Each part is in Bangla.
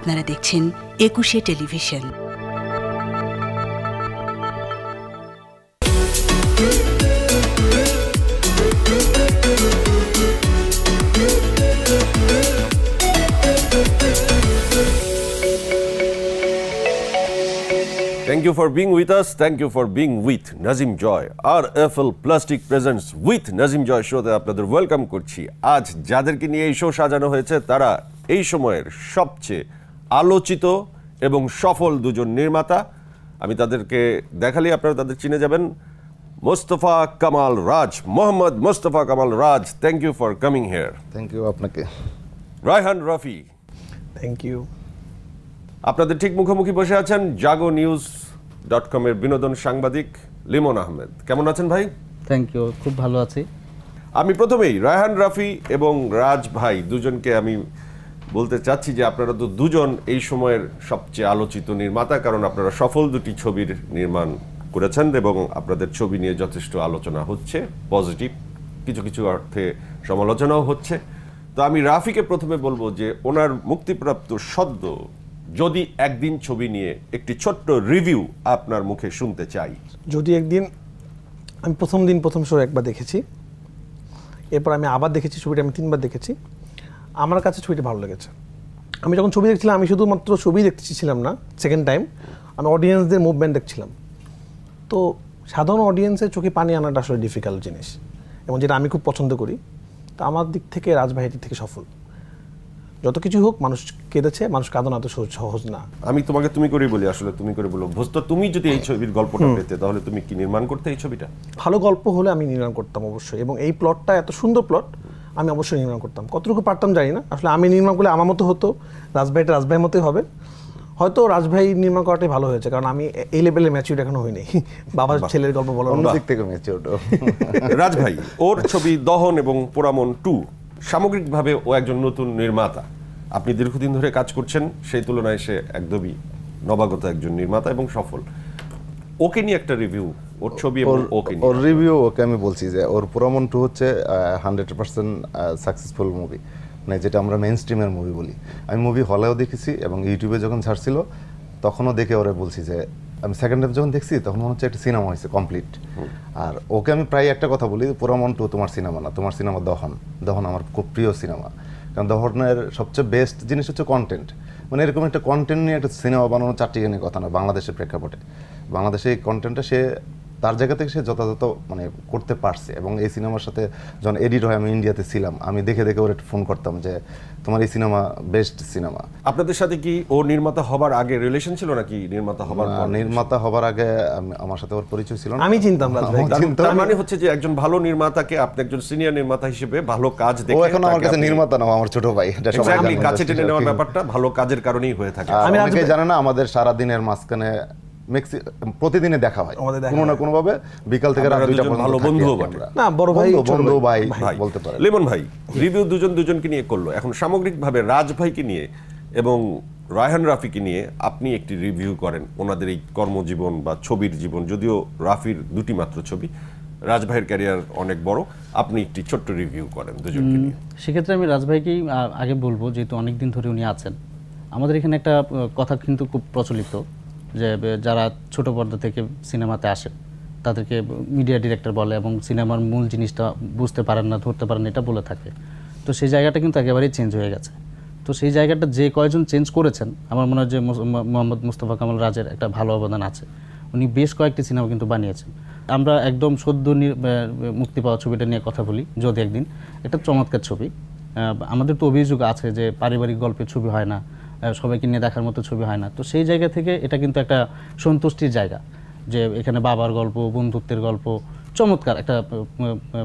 আপনারা দেখছেন Ekushey television thank you for being with us thank you for being with Nazim Joy R F L plastic presents with Nazim Joy শোতে আপনাদের ওয়েলকাম করছি আজ যাদেরকে নিয়ে এই শো সাজানো হয়েছে তারা এই সময়ের সবচেয়ে আলোচিত এবং সফল দুজন নির্মাতা আমি তাদেরকে দেখালে আপনারা তাদের চিনে যাবেন Mostafa Kamal Raj Mohammad Mostafa Kamal Raj thank you for coming here thank you আপনাকে রায়হান রফি থ্যাংক ইউ আপনাদের ঠিক মুখোমুখি বসে আছেন জাগো নিউজ ডট কমের বিনোদন সাংবাদিক লিমন আহমেদ কেমন আছেন ভাই থ্যাংক ইউ খুব ভালো আছি আমি প্রথমেই রায়হান রাফি এবং রাজ ভাই দুজনকে আমি বলতে চাচ্ছি যে আপনারা তো দুজন এই সময়ের সবচেয়ে আলোচিত নির্মাতা কারণ আপনারা সফল দুটি ছবির নির্মাণ করেছেন এবং আপনাদের ছবি নিয়ে যথেষ্ট আলোচনা হচ্ছে পজিটিভ কিছু কিছু অর্থে সমালোচনাও হচ্ছে তো আমি রাফিকে প্রথমে বলবো যে ওনার মুক্তিপ্রাপ্ত সদ্য যদি একদিন ছবি নিয়ে একটি ছোট্ট রিভিউ আপনার মুখে শুনতে চাই যদি একদিন আমি প্রথম দিন প্রথম শো একবার দেখেছি এরপর আমি আবার দেখেছি ছবিটা আমি তিনবার দেখেছি আমার কাছে ছবিটা ভালো লেগেছে আমি যখন ছবি দেখছিলাম আমি শুধুমাত্র ছবি দেখতেছিলাম না সেকেন্ড টাইম আমি অডিয়েন্সদের মুভমেন্ট দেখছিলাম তো সাধারণ অডিয়েন্সের চোখে পানি আনাটা আসলে ডিফিকাল্ট জিনিস এবং যেটা আমি খুব পছন্দ করি তা আমার দিক থেকে রাজবাহীটি থেকে সফল যত কিছু হোক মানুষ কেঁদেছে মানুষ কাঁদানো এত সহজ না আমি তোমাকে তুমি করে বলি আসলে তুমি করে বলো ভোজ তুমি যদি এই ছবির গল্পটা পেতে তাহলে তুমি কি নির্মাণ করতে এই ছবিটা ভালো গল্প হলে আমি নির্মাণ করতাম অবশ্যই এবং এই প্লটটা এত সুন্দর প্লট আমি অবশ্যই নির্মাণ করতাম কতটুকু পারতাম জানি না আসলে আমি নির্মাণ করলে আমার মতো হতো রাজভাইটা রাজভাইয়ের মতোই হবে হয়তো রাজভাই নির্মাণ করাটাই ভালো হয়েছে কারণ আমি এই লেভেলে ম্যাচিউর এখনো হইনি বাবার ছেলের গল্প বলার দিক থেকে ম্যাচিউর রাজভাই ওর ছবি দহন এবং পোড়ামন টু সামগ্রিকভাবে ও একজন নতুন নির্মাতা আপনি দীর্ঘদিন ধরে কাজ করছেন সেই তুলনায় সে একদমই নবাগত একজন নির্মাতা এবং সফল ওকে নিয়ে একটা রিভিউ ওর ছবি ওকে ওর রিভিউ ওকে আমি বলছি যে ওর পুরামন টু হচ্ছে হান্ড্রেড পার্সেন্ট সাকসেসফুল মুভি মানে যেটা আমরা মেন স্ট্রিমের মুভি বলি আমি মুভি হলেও দেখেছি এবং ইউটিউবে যখন ছাড়ছিল তখনও দেখে ওরা বলছি যে আমি সেকেন্ড হাফ যখন দেখছি তখন মনে হচ্ছে একটা সিনেমা হয়েছে কমপ্লিট আর ওকে আমি প্রায় একটা কথা বলি পুরামন টু তোমার সিনেমা না তোমার সিনেমা দহন দহন আমার খুব প্রিয় সিনেমা কারণ দহনের সবচেয়ে বেস্ট জিনিস হচ্ছে কন্টেন্ট মানে এরকম একটা কন্টেন্ট নিয়ে একটা সিনেমা বানানো চারটি কথা না বাংলাদেশের প্রেক্ষাপটে বাংলাদেশে কন্টেন্টটা সে তার জায়গা থেকে সে যথাযথ মানে করতে পারছে এবং এই সিনেমার সাথে যখন এডিট হয় আমি ইন্ডিয়াতে ছিলাম আমি দেখে দেখে ওর ফোন করতাম যে তোমার এই সিনেমা বেস্ট সিনেমা আপনাদের সাথে কি ও নির্মাতা হবার আগে রিলেশন ছিল নাকি নির্মাতা হবার নির্মাতা হবার আগে আমার সাথে ওর পরিচয় ছিল আমি চিন্তাম তার মানে হচ্ছে যে একজন ভালো নির্মাতাকে আপনি একজন সিনিয়র নির্মাতা হিসেবে ভালো কাজ দেখে ও এখন আমার কাছে নির্মাতা না আমার ছোট ভাই এটা সবাই কাছে টেনে নেওয়ার ব্যাপারটা ভালো কাজের কারণেই হয়ে থাকে আমি আজকে জানি না আমাদের সারা দিনের মাঝখানে প্রতিদিনে দেখা হয় কোনো না ভাবে বিকাল থেকে রাত দুইটা ভালো বন্ধু না বড় ভাই বন্ধু ভাই বলতে পারে লেমন ভাই রিভিউ দুজন দুজনকে নিয়ে করলো এখন সামগ্রিকভাবে রাজ ভাইকে নিয়ে এবং রায়হান রাফিকে নিয়ে আপনি একটি রিভিউ করেন ওনাদের এই কর্মজীবন বা ছবির জীবন যদিও রাফির দুটি মাত্র ছবি রাজভাইয়ের ক্যারিয়ার অনেক বড় আপনি একটি ছোট্ট রিভিউ করেন দুজনকে নিয়ে সেক্ষেত্রে আমি রাজভাইকেই আগে বলবো যেহেতু অনেকদিন ধরে উনি আছেন আমাদের এখানে একটা কথা কিন্তু খুব প্রচলিত যে যারা ছোট পর্দা থেকে সিনেমাতে আসে তাদেরকে মিডিয়া ডিরেক্টর বলে এবং সিনেমার মূল জিনিসটা বুঝতে পারেন না ধরতে পারেন এটা বলে থাকে তো সেই জায়গাটা কিন্তু একেবারেই চেঞ্জ হয়ে গেছে তো সেই জায়গাটা যে কয়জন চেঞ্জ করেছেন আমার মনে হয় যে মোহাম্মদ মুস্তফা কামাল রাজের একটা ভালো অবদান আছে উনি বেশ কয়েকটি সিনেমা কিন্তু বানিয়েছেন আমরা একদম সদ্য মুক্তি পাওয়া ছবিটা নিয়ে কথা বলি যদি একদিন একটা চমৎকার ছবি আমাদের তো অভিযোগ আছে যে পারিবারিক গল্পের ছবি হয় না সবাইকে নিয়ে দেখার মতো ছবি হয় না তো সেই জায়গা থেকে এটা কিন্তু একটা সন্তুষ্টির জায়গা যে এখানে বাবার গল্প বন্ধুত্বের গল্প চমৎকার একটা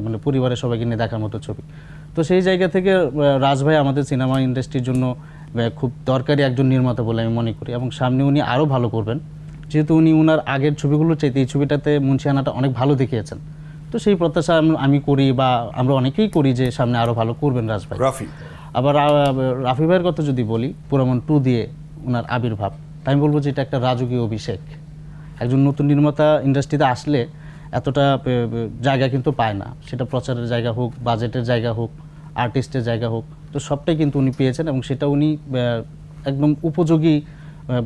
মানে পরিবারের সবাইকে নিয়ে দেখার মতো ছবি তো সেই জায়গা থেকে রাজভাই আমাদের সিনেমা ইন্ডাস্ট্রির জন্য খুব দরকারি একজন নির্মাতা বলে আমি মনে করি এবং সামনে উনি আরও ভালো করবেন যেহেতু উনি উনার আগের ছবিগুলো চাইতে এই ছবিটাতে মুন্সিয়ানাটা অনেক ভালো দেখিয়েছেন তো সেই প্রত্যাশা আমি করি বা আমরা অনেকেই করি যে সামনে আরও ভালো করবেন রাজভাই রাফি আবার রাফি ভাইয়ের কথা যদি বলি পুরামন টু দিয়ে ওনার আবির্ভাব তাই আমি বলবো যে এটা একটা রাজকীয় অভিষেক একজন নতুন নির্মাতা ইন্ডাস্ট্রিতে আসলে এতটা জায়গা কিন্তু পায় না সেটা প্রচারের জায়গা হোক বাজেটের জায়গা হোক আর্টিস্টের জায়গা হোক তো সবটাই কিন্তু উনি পেয়েছেন এবং সেটা উনি একদম উপযোগী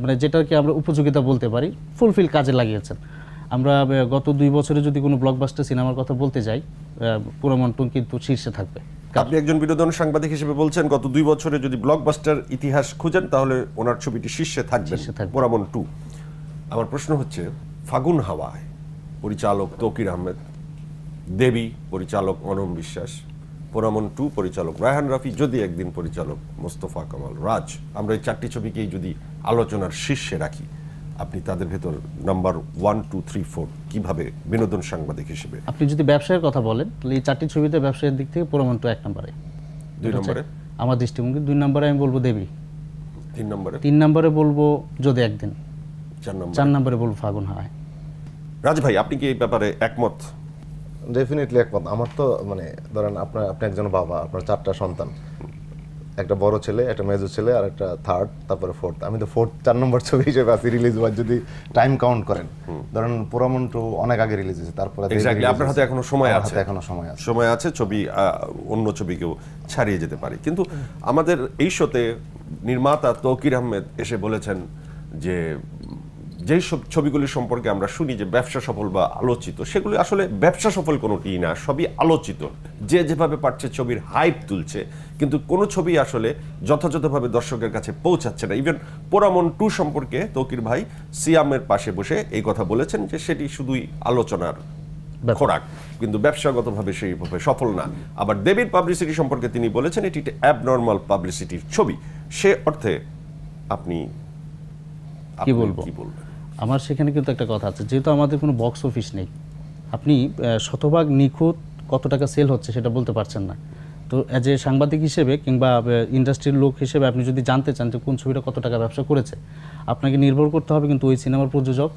মানে যেটাকে আমরা উপযোগিতা বলতে পারি ফুলফিল কাজে লাগিয়েছেন আমরা গত দুই বছরে যদি কোনো ব্লকবাস্টার সিনেমার কথা বলতে যাই পুরো মন্টন কিন্তু শীর্ষে থাকবে আপনি একজন বিনোদন সাংবাদিক হিসেবে বলছেন গত দুই বছরে যদি ব্লকবাস্টার ইতিহাস খুঁজেন তাহলে ওনার ছবিটি শীর্ষে থাকবে পোরামন টু আমার প্রশ্ন হচ্ছে ফাগুন হাওয়ায় পরিচালক তকির আহমেদ দেবী পরিচালক অনম বিশ্বাস পোরামন টু পরিচালক রায়হান রাফি যদি একদিন পরিচালক মোস্তফা কামাল রাজ আমরা এই চারটি ছবিকেই যদি আলোচনার শীর্ষে রাখি আপনি তাদের ভেতর number one two three four কীভাবে বিনোদন সাংবাদিক হিসেবে আপনি যদি ব্যবসায়ের কথা বলেন তাহলে এই চারটি ছবিতে ব্যবসায়ের দিক থেকে তো এক নম্বরে দুই নম্বরে আমার দৃষ্টিভঙ্গি দুই নম্বরে আমি বলবো দেবী তিন নম্বরে তিন নম্বরে বলবো যদি একদিন চার নম্বর চার নম্বরে বলবো ফাগুন হাওয়ায় রাজ ভাই আপনি কি এই ব্যাপারে একমত ডেফিনেটলি একমত আমার তো মানে ধরেন আপনার আপনি একজন বাবা আপনার চারটা সন্তান একটা বড় ছেলে একটা মেজর ছেলে আর একটা থার্ড তারপরে ফোর্থ আমি তো ফোর্থ চার নম্বর ছবি হিসেবে আছি রিলিজ হওয়ার যদি টাইম কাউন্ট করেন ধরেন টু অনেক আগে রিলিজ হয়েছে তারপরে আপনার হাতে এখনো সময় আছে এখনো সময় আছে সময় আছে ছবি অন্য ছবিকেও ছাড়িয়ে যেতে পারি কিন্তু আমাদের এই শোতে নির্মাতা তৌকির আহমেদ এসে বলেছেন যে যেই সব ছবিগুলি সম্পর্কে আমরা শুনি যে ব্যবসা সফল বা আলোচিত সেগুলি আসলে ব্যবসা সফল কোনোটিই না সবই আলোচিত যে যেভাবে পারছে ছবির হাইপ তুলছে কিন্তু কোনো ছবি আসলে যথাযথভাবে দর্শকের কাছে পৌঁছাচ্ছে না ইভেন পোরামন টু সম্পর্কে তৌকির ভাই সিয়ামের পাশে বসে এই কথা বলেছেন যে সেটি শুধুই আলোচনার খোরাক কিন্তু ব্যবসাগতভাবে সেইভাবে সফল না আবার দেবীর পাবলিসিটি সম্পর্কে তিনি বলেছেন এটি একটি অ্যাবনর্মাল পাবলিসিটির ছবি সে অর্থে আপনি কি বলবো কি বলবো আমার সেখানে কিন্তু একটা কথা আছে যেহেতু আমাদের কোনো বক্স অফিস নেই আপনি শতভাগ নিখুঁত কত টাকা সেল হচ্ছে সেটা বলতে পারছেন না তো অ্যাজ এ সাংবাদিক হিসেবে কিংবা ইন্ডাস্ট্রির লোক হিসেবে আপনি যদি জানতে চান যে কোন ছবিটা কত টাকা ব্যবসা করেছে আপনাকে নির্ভর করতে হবে কিন্তু ওই সিনেমার প্রযোজক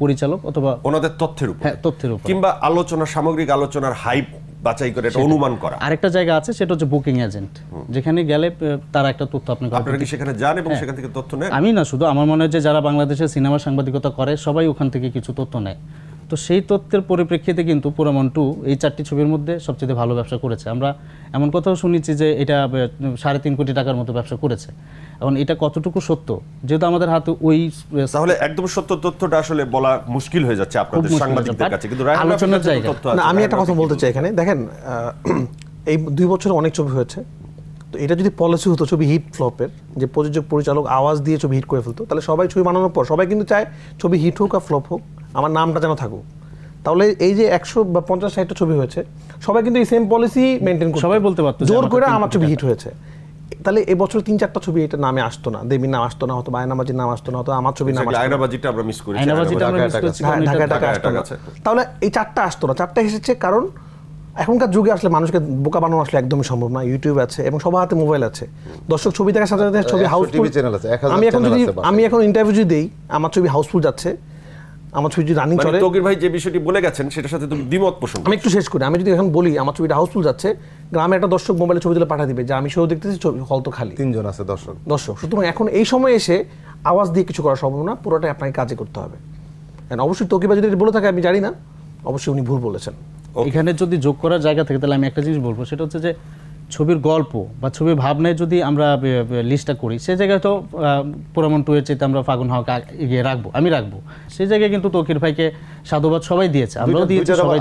পরিচালক অথবা ওনাদের তথ্যের উপর হ্যাঁ তথ্যের উপর কিংবা আলোচনা সামগ্রিক আলোচনার হাইপ বাছাই করে এটা অনুমান করা আরেকটা জায়গা আছে সেটা হচ্ছে বুকিং এজেন্ট যেখানে গেলে তারা একটা তথ্য আপনি আপনারা কি সেখানে যান এবং হ্যাঁ। সেখান থেকে তথ্য নেন আমি না শুধু আমার মনে হয় যে যারা বাংলাদেশে সিনেমা সাংবাদিকতা করে সবাই ওখান থেকে কিছু তথ্য নেয় তো সেই তথ্যের পরিপ্রেক্ষিতে কিন্তু পুরামন টু এই চারটি ছবির মধ্যে সবচেয়ে ভালো ব্যবসা করেছে আমরা এমন কথাও শুনেছি যে এটা সাড়ে তিন কোটি টাকার মতো ব্যবসা করেছে এখন এটা কতটুকু সত্য যেহেতু আমাদের হাতে ওই তাহলে একদম সত্য তথ্যটা আসলে বলা মুশকিল হয়ে যাচ্ছে আপনাদের সাংবাদিকদের কাছে কিন্তু আলোচনার জায়গা আমি একটা কথা বলতে চাই এখানে দেখেন এই দুই বছরে অনেক ছবি হয়েছে তো এটা যদি পলিসি হতো ছবি হিট ফ্লপের যে প্রযোজক পরিচালক আওয়াজ দিয়ে ছবি হিট করে ফেলতো তাহলে সবাই ছবি বানানোর পর সবাই কিন্তু চায় ছবি হিট হোক আর ফ্লপ হোক আমার নামটা যেন থাকুক তাহলে এই যে একশো বা পঞ্চাশ ষাটটা ছবি হয়েছে সবাই কিন্তু এই সেম পলিসি মেনটেন করে সবাই বলতে পারতো জোর করে আমার ছবি হিট হয়েছে তাহলে এবছর তিন চারটা ছবি এটা নামে আসতো না দেবীর নাম আসতো না হতো আয়নাবাজির নাম আসতো না হতো আমার ছবি নাম আয়নাবাজিটা আমরা মিস করি হ্যাঁ, তাহলে এই চারটা আসতো না চারটা এসেছে কারণ এখনকার যুগে আসলে মানুষকে বোকা বানানো আসলে একদমই সম্ভব না ইউটিউব আছে এবং সবার হাতে মোবাইল আছে দর্শক ছবি দেখার সাথে সাথে ছবি হাউসফুল আমি এখন যদি আমি এখন ইন্টারভিউ যদি দিই আমার ছবি হাউসফুল যাচ্ছে আমার ছবি যদি রানিং মানে চলে তকির ভাই যে বিষয়টি বলে গেছেন সেটার সাথে তুমি দ্বিমত পোষণ আমি একটু শেষ করি আমি যদি এখন বলি আমার ছবিটা হাউসফুল যাচ্ছে গ্রামে একটা দর্শক মোবাইলে ছবি তুলে পাঠা দিবে যে আমি শো দেখতেছি ছবি হল তো খালি তিনজন আছে দর্শক দর্শক সুতরাং এখন এই সময় এসে আওয়াজ দিয়ে কিছু করা সম্ভব না পুরোটাই আপনাকে কাজে করতে হবে অবশ্যই তকির ভাই যদি বলে থাকে আমি জানি না অবশ্যই উনি ভুল বলেছেন এখানে যদি যোগ করার জায়গা থাকে তাহলে আমি একটা জিনিস বলবো সেটা হচ্ছে যে ছবির গল্প বা ছবির ভাবনায় যদি আমরা লিস্টটা করি সে জায়গায় তো পুরামন টু এর চাইতে আমরা ফাগুন হক এগিয়ে রাখবো আমি রাখবো সেই জায়গায় কিন্তু তকির ভাইকে সাধুবাদ সবাই দিয়েছে আমরাও দিয়েছি সবাই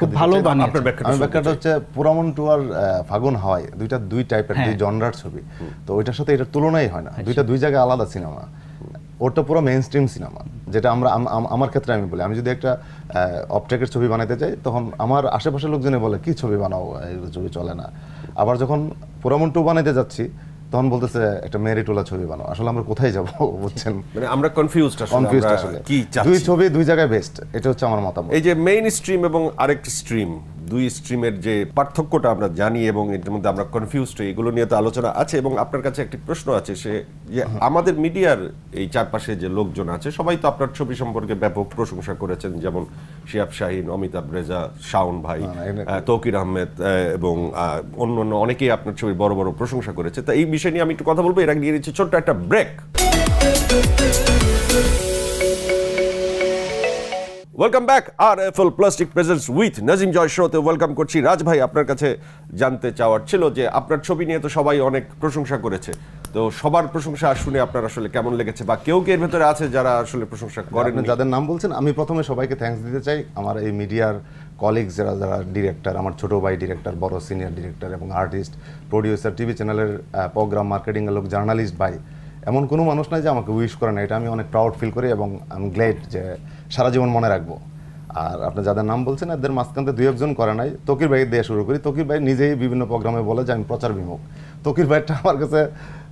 খুব ভালো বানিয়েছে ব্যাখ্যাটা হচ্ছে পুরামন টু আর ফাগুন হয় দুইটা দুই টাইপের দুই জনরার হ্যাঁ। ছবি তো ওইটার সাথে এটা তুলনাই হয় না আচ্ছা। দুইটা দুই জায়গায় আলাদা সিনেমা ওটা পুরো মেন স্ট্রিম সিনেমা যেটা আমরা আমার ক্ষেত্রে আমি বলি আমি যদি একটা অপটেকের ছবি বানাতে চাই তখন আমার আশেপাশের লোকজনে বলে কি ছবি বানাও ছবি চলে না আবার যখন টু বানাতে যাচ্ছি তখন বলতেছে একটা মেরি টোলা ছবি বানাও আসলে আমরা কোথায় যাব বুঝছেন মানে আমরা কনফিউজ আসলে আসলে কি দুই ছবি দুই জায়গায় বেস্ট এটা হচ্ছে আমার মতামত এই যে মেইন স্ট্রিম এবং আরেক স্ট্রিম দুই স্ট্রিমের যে পার্থক্যটা আমরা জানি এবং এর মধ্যে আমরা হই এগুলো নিয়ে তো আলোচনা আছে এবং আপনার কাছে একটি প্রশ্ন আছে সে যে আমাদের মিডিয়ার এই চারপাশে যে লোকজন আছে সবাই তো আপনার ছবি সম্পর্কে ব্যাপক প্রশংসা করেছেন যেমন শিয়াব শাহিন অমিতাভ রেজা শাওন ভাই হ্যাঁ, তৌকির আহমেদ এবং অন্য অন্য অনেকেই আপনার ছবির বড় বড় প্রশংসা করেছে তা এই বিষয় নিয়ে আমি একটু কথা বলবো এর আগে নিয়ে নিচ্ছি ছোট্ট একটা break welcome back R F L plastic presence with Nazim Joy শোতে ওয়েলকাম করছি রাজভাই আপনার কাছে জানতে চাওয়ার ছিল যে আপনার ছবি নিয়ে তো সবাই অনেক প্রশংসা করেছে তো সবার প্রশংসা শুনে আপনার আসলে কেমন লেগেছে বা কেউ কে এর ভেতরে আছে যারা আসলে প্রশংসা করেন যাদের নাম বলছেন আমি প্রথমে সবাইকে থ্যাঙ্কস দিতে চাই আমার এই মিডিয়ার কলিগস যারা যারা ডিরেক্টর আমার ছোট ভাই ডিরেক্টর বড় সিনিয়র ডিরেক্টর এবং আর্টিস্ট প্রডিউসার টিভি চ্যানেলের প্রোগ্রাম মার্কেটিং লোক জার্নালিস্ট ভাই এমন কোনো মানুষ নাই যে আমাকে উইশ করে না এটা আমি অনেক প্রাউড ফিল করি এবং আমি গ্লেড যে সারা জীবন মনে রাখবো আর আপনি যাদের নাম বলছেন এদের মাঝখানতে দুই একজন করে নাই তকির ভাই দিয়ে শুরু করি তকির ভাই নিজেই বিভিন্ন প্রোগ্রামে বলে যে আমি প্রচার বিমুখ তকির ভাইটা আমার কাছে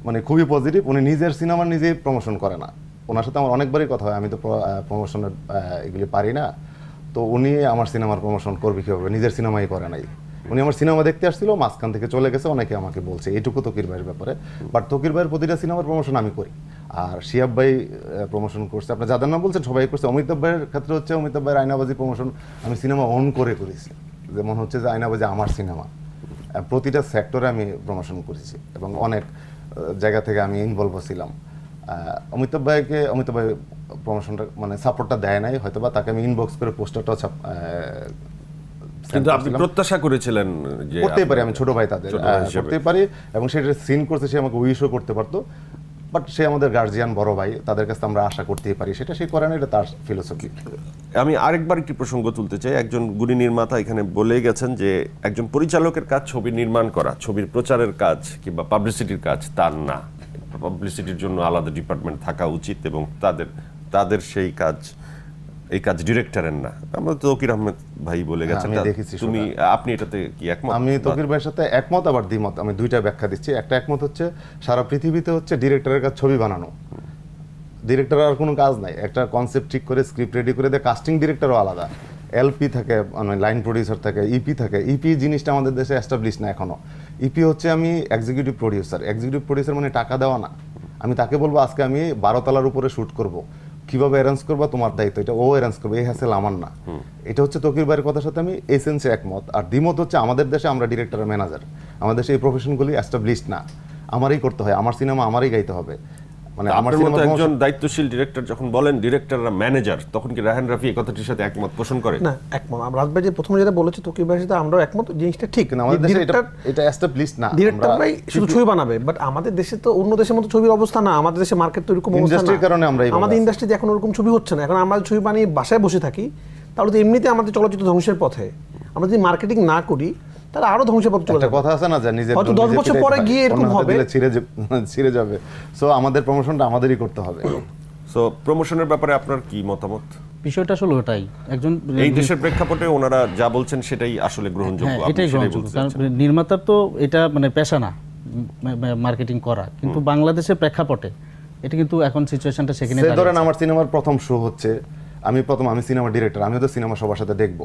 মানে খুবই পজিটিভ উনি নিজের সিনেমা নিজেই প্রমোশন করে না ওনার সাথে আমার অনেকবারই কথা হয় আমি তো প্রমোশনের এগুলি পারি না তো উনি আমার সিনেমার প্রমোশন করবে কীভাবে নিজের সিনেমাই করে নাই উনি আমার সিনেমা দেখতে আসছিল মাঝখান থেকে চলে গেছে অনেকে আমাকে বলছে এটুকু তকির ভাইয়ের ব্যাপারে বাট তকির ভাইয়ের প্রতিটা সিনেমার প্রমোশন আমি করি আর শিয়াব ভাই প্রমোশন করছে আপনার যাদের নাম বলছেন সবাই করছে অমিতাভ ভাইয়ের ক্ষেত্রে হচ্ছে অমিতাভ ভাইয়ের আয়নাবাজি প্রমোশন আমি সিনেমা অন করে করেছি যেমন হচ্ছে যে আয়নাবাজি আমার সিনেমা প্রতিটা সেক্টরে আমি প্রমোশন করেছি এবং অনেক জায়গা থেকে আমি ইনভলভ ছিলাম অমিতাভ ভাইকে অমিতাভ ভাই প্রমোশনটা মানে সাপোর্টটা দেয় নাই হয়তো বা তাকে আমি ইনবক্স করে পোস্টারটাও কিন্তু আপনি প্রত্যাশা করেছিলেন যে করতে পারি আমি ছোট ভাই তাদের করতে পারি এবং সেটা সিন করতে সে আমাকে উইশও করতে পারতো বাট সে আমাদের গার্জিয়ান বড় ভাই তাদের কাছে আমরা আশা করতেই পারি সেটা সে করে না এটা তার ফিলোসফি আমি আরেকবার একটি প্রসঙ্গ তুলতে চাই একজন গুণী নির্মাতা এখানে বলে গেছেন যে একজন পরিচালকের কাজ ছবি নির্মাণ করা ছবির প্রচারের কাজ কিংবা পাবলিসিটির কাজ তার না পাবলিসিটির জন্য আলাদা ডিপার্টমেন্ট থাকা উচিত এবং তাদের তাদের সেই কাজ এই কাজ ডিরেক্টরের না আমরা তকির আহমেদ ভাই বলে হ্যাঁ, গেছেন তুমি আপনি এটাতে কি একমত আমি তকির ভাইয়ের সাথে একমত আবার দ্বিমত আমি দুইটা ব্যাখ্যা দিচ্ছি একটা একমত হচ্ছে সারা পৃথিবীতে হচ্ছে ডিরেক্টরের কাজ ছবি বানানো ডিরেক্টর আর কোনো কাজ নাই একটা কনসেপ্ট ঠিক করে স্ক্রিপ্ট রেডি করে দেয় কাস্টিং ডিরেক্টরও আলাদা এলপি থাকে মানে লাইন প্রডিউসার থাকে ইপি e থাকে ইপি e জিনিসটা আমাদের দেশে অ্যাস্টাবলিশ না এখনও ইপি e হচ্ছে আমি এক্সিকিউটিভ প্রডিউসার এক্সিকিউটিভ প্রডিউসার মানে টাকা দেওয়া না আমি তাকে বলবো আজকে আমি বারোতলার উপরে শ্যুট করবো কিভাবে অ্যারেঞ্জ করবা তোমার দায়িত্ব এটা ও অ্যারেঞ্জ করবে এই হ্যাসেল আমার না এটা হচ্ছে তকির ভাইয়ের কথার সাথে আমি এসেন্সে একমত আর দ্বিমত হচ্ছে আমাদের দেশে আমরা ডিরেক্টর ম্যানেজার আমাদের দেশে এই প্রফেশনগুলি অ্যাস্টাবলিশ না আমারই করতে হয় আমার সিনেমা আমারই গাইতে হবে মানে আমার মতো একজন দায়িত্বশীল ডিরেক্টর যখন বলেন ডিরেক্টররা ম্যানেজার তখন কি রাহান রাফি এই কথাটির সাথে একমত পোষণ করে না একমত আমরা প্রথমে যেটা সাথে আমরাও একমত জিনিসটা ঠিক না আমাদের দেশে এটা এটা না শুধু ছবি বানাবে বাট আমাদের দেশে তো অন্য দেশের মতো ছবির অবস্থা না আমাদের দেশে মার্কেট তো এরকম অবস্থা কারণে আমরা আমাদের ইন্ডাস্ট্রিতে এখন ওরকম ছবি হচ্ছে না এখন আমরা ছবি বানিয়ে বাসায় বসে থাকি তাহলে তো এমনিতে আমাদের চলচ্চিত্র ধ্বংসের পথে আমরা যদি মার্কেটিং না করি তাহলে আরো ধ্বংস ধ্বংসপ্রাপ্ত একটা কথা আছে না যে নিজে হয়তো 10 বছর পরে গিয়ে এরকম হবে ছিড়ে ছিড়ে যাবে সো আমাদের প্রমোশনটা আমাদেরই করতে হবে সো প্রমোশনের ব্যাপারে আপনার কি মতামত বিষয়টা আসলে ওটাই একজন এই দেশের প্রেক্ষাপটে ওনারা যা বলছেন সেটাই আসলে হ্যাঁ, গ্রহণযোগ্য হ্যাঁ, এটাই গ্রহণযোগ্য কারণ নির্মাতার তো এটা মানে পেশা না মার্কেটিং করা কিন্তু বাংলাদেশের প্রেক্ষাপটে এটা কিন্তু এখন সিচুয়েশনটা সেখানে ধরেন আমার সিনেমার প্রথম শো হচ্ছে আমি প্রথম আমি সিনেমা ডিরেক্টর আমিও তো সিনেমা সবার সাথে দেখবো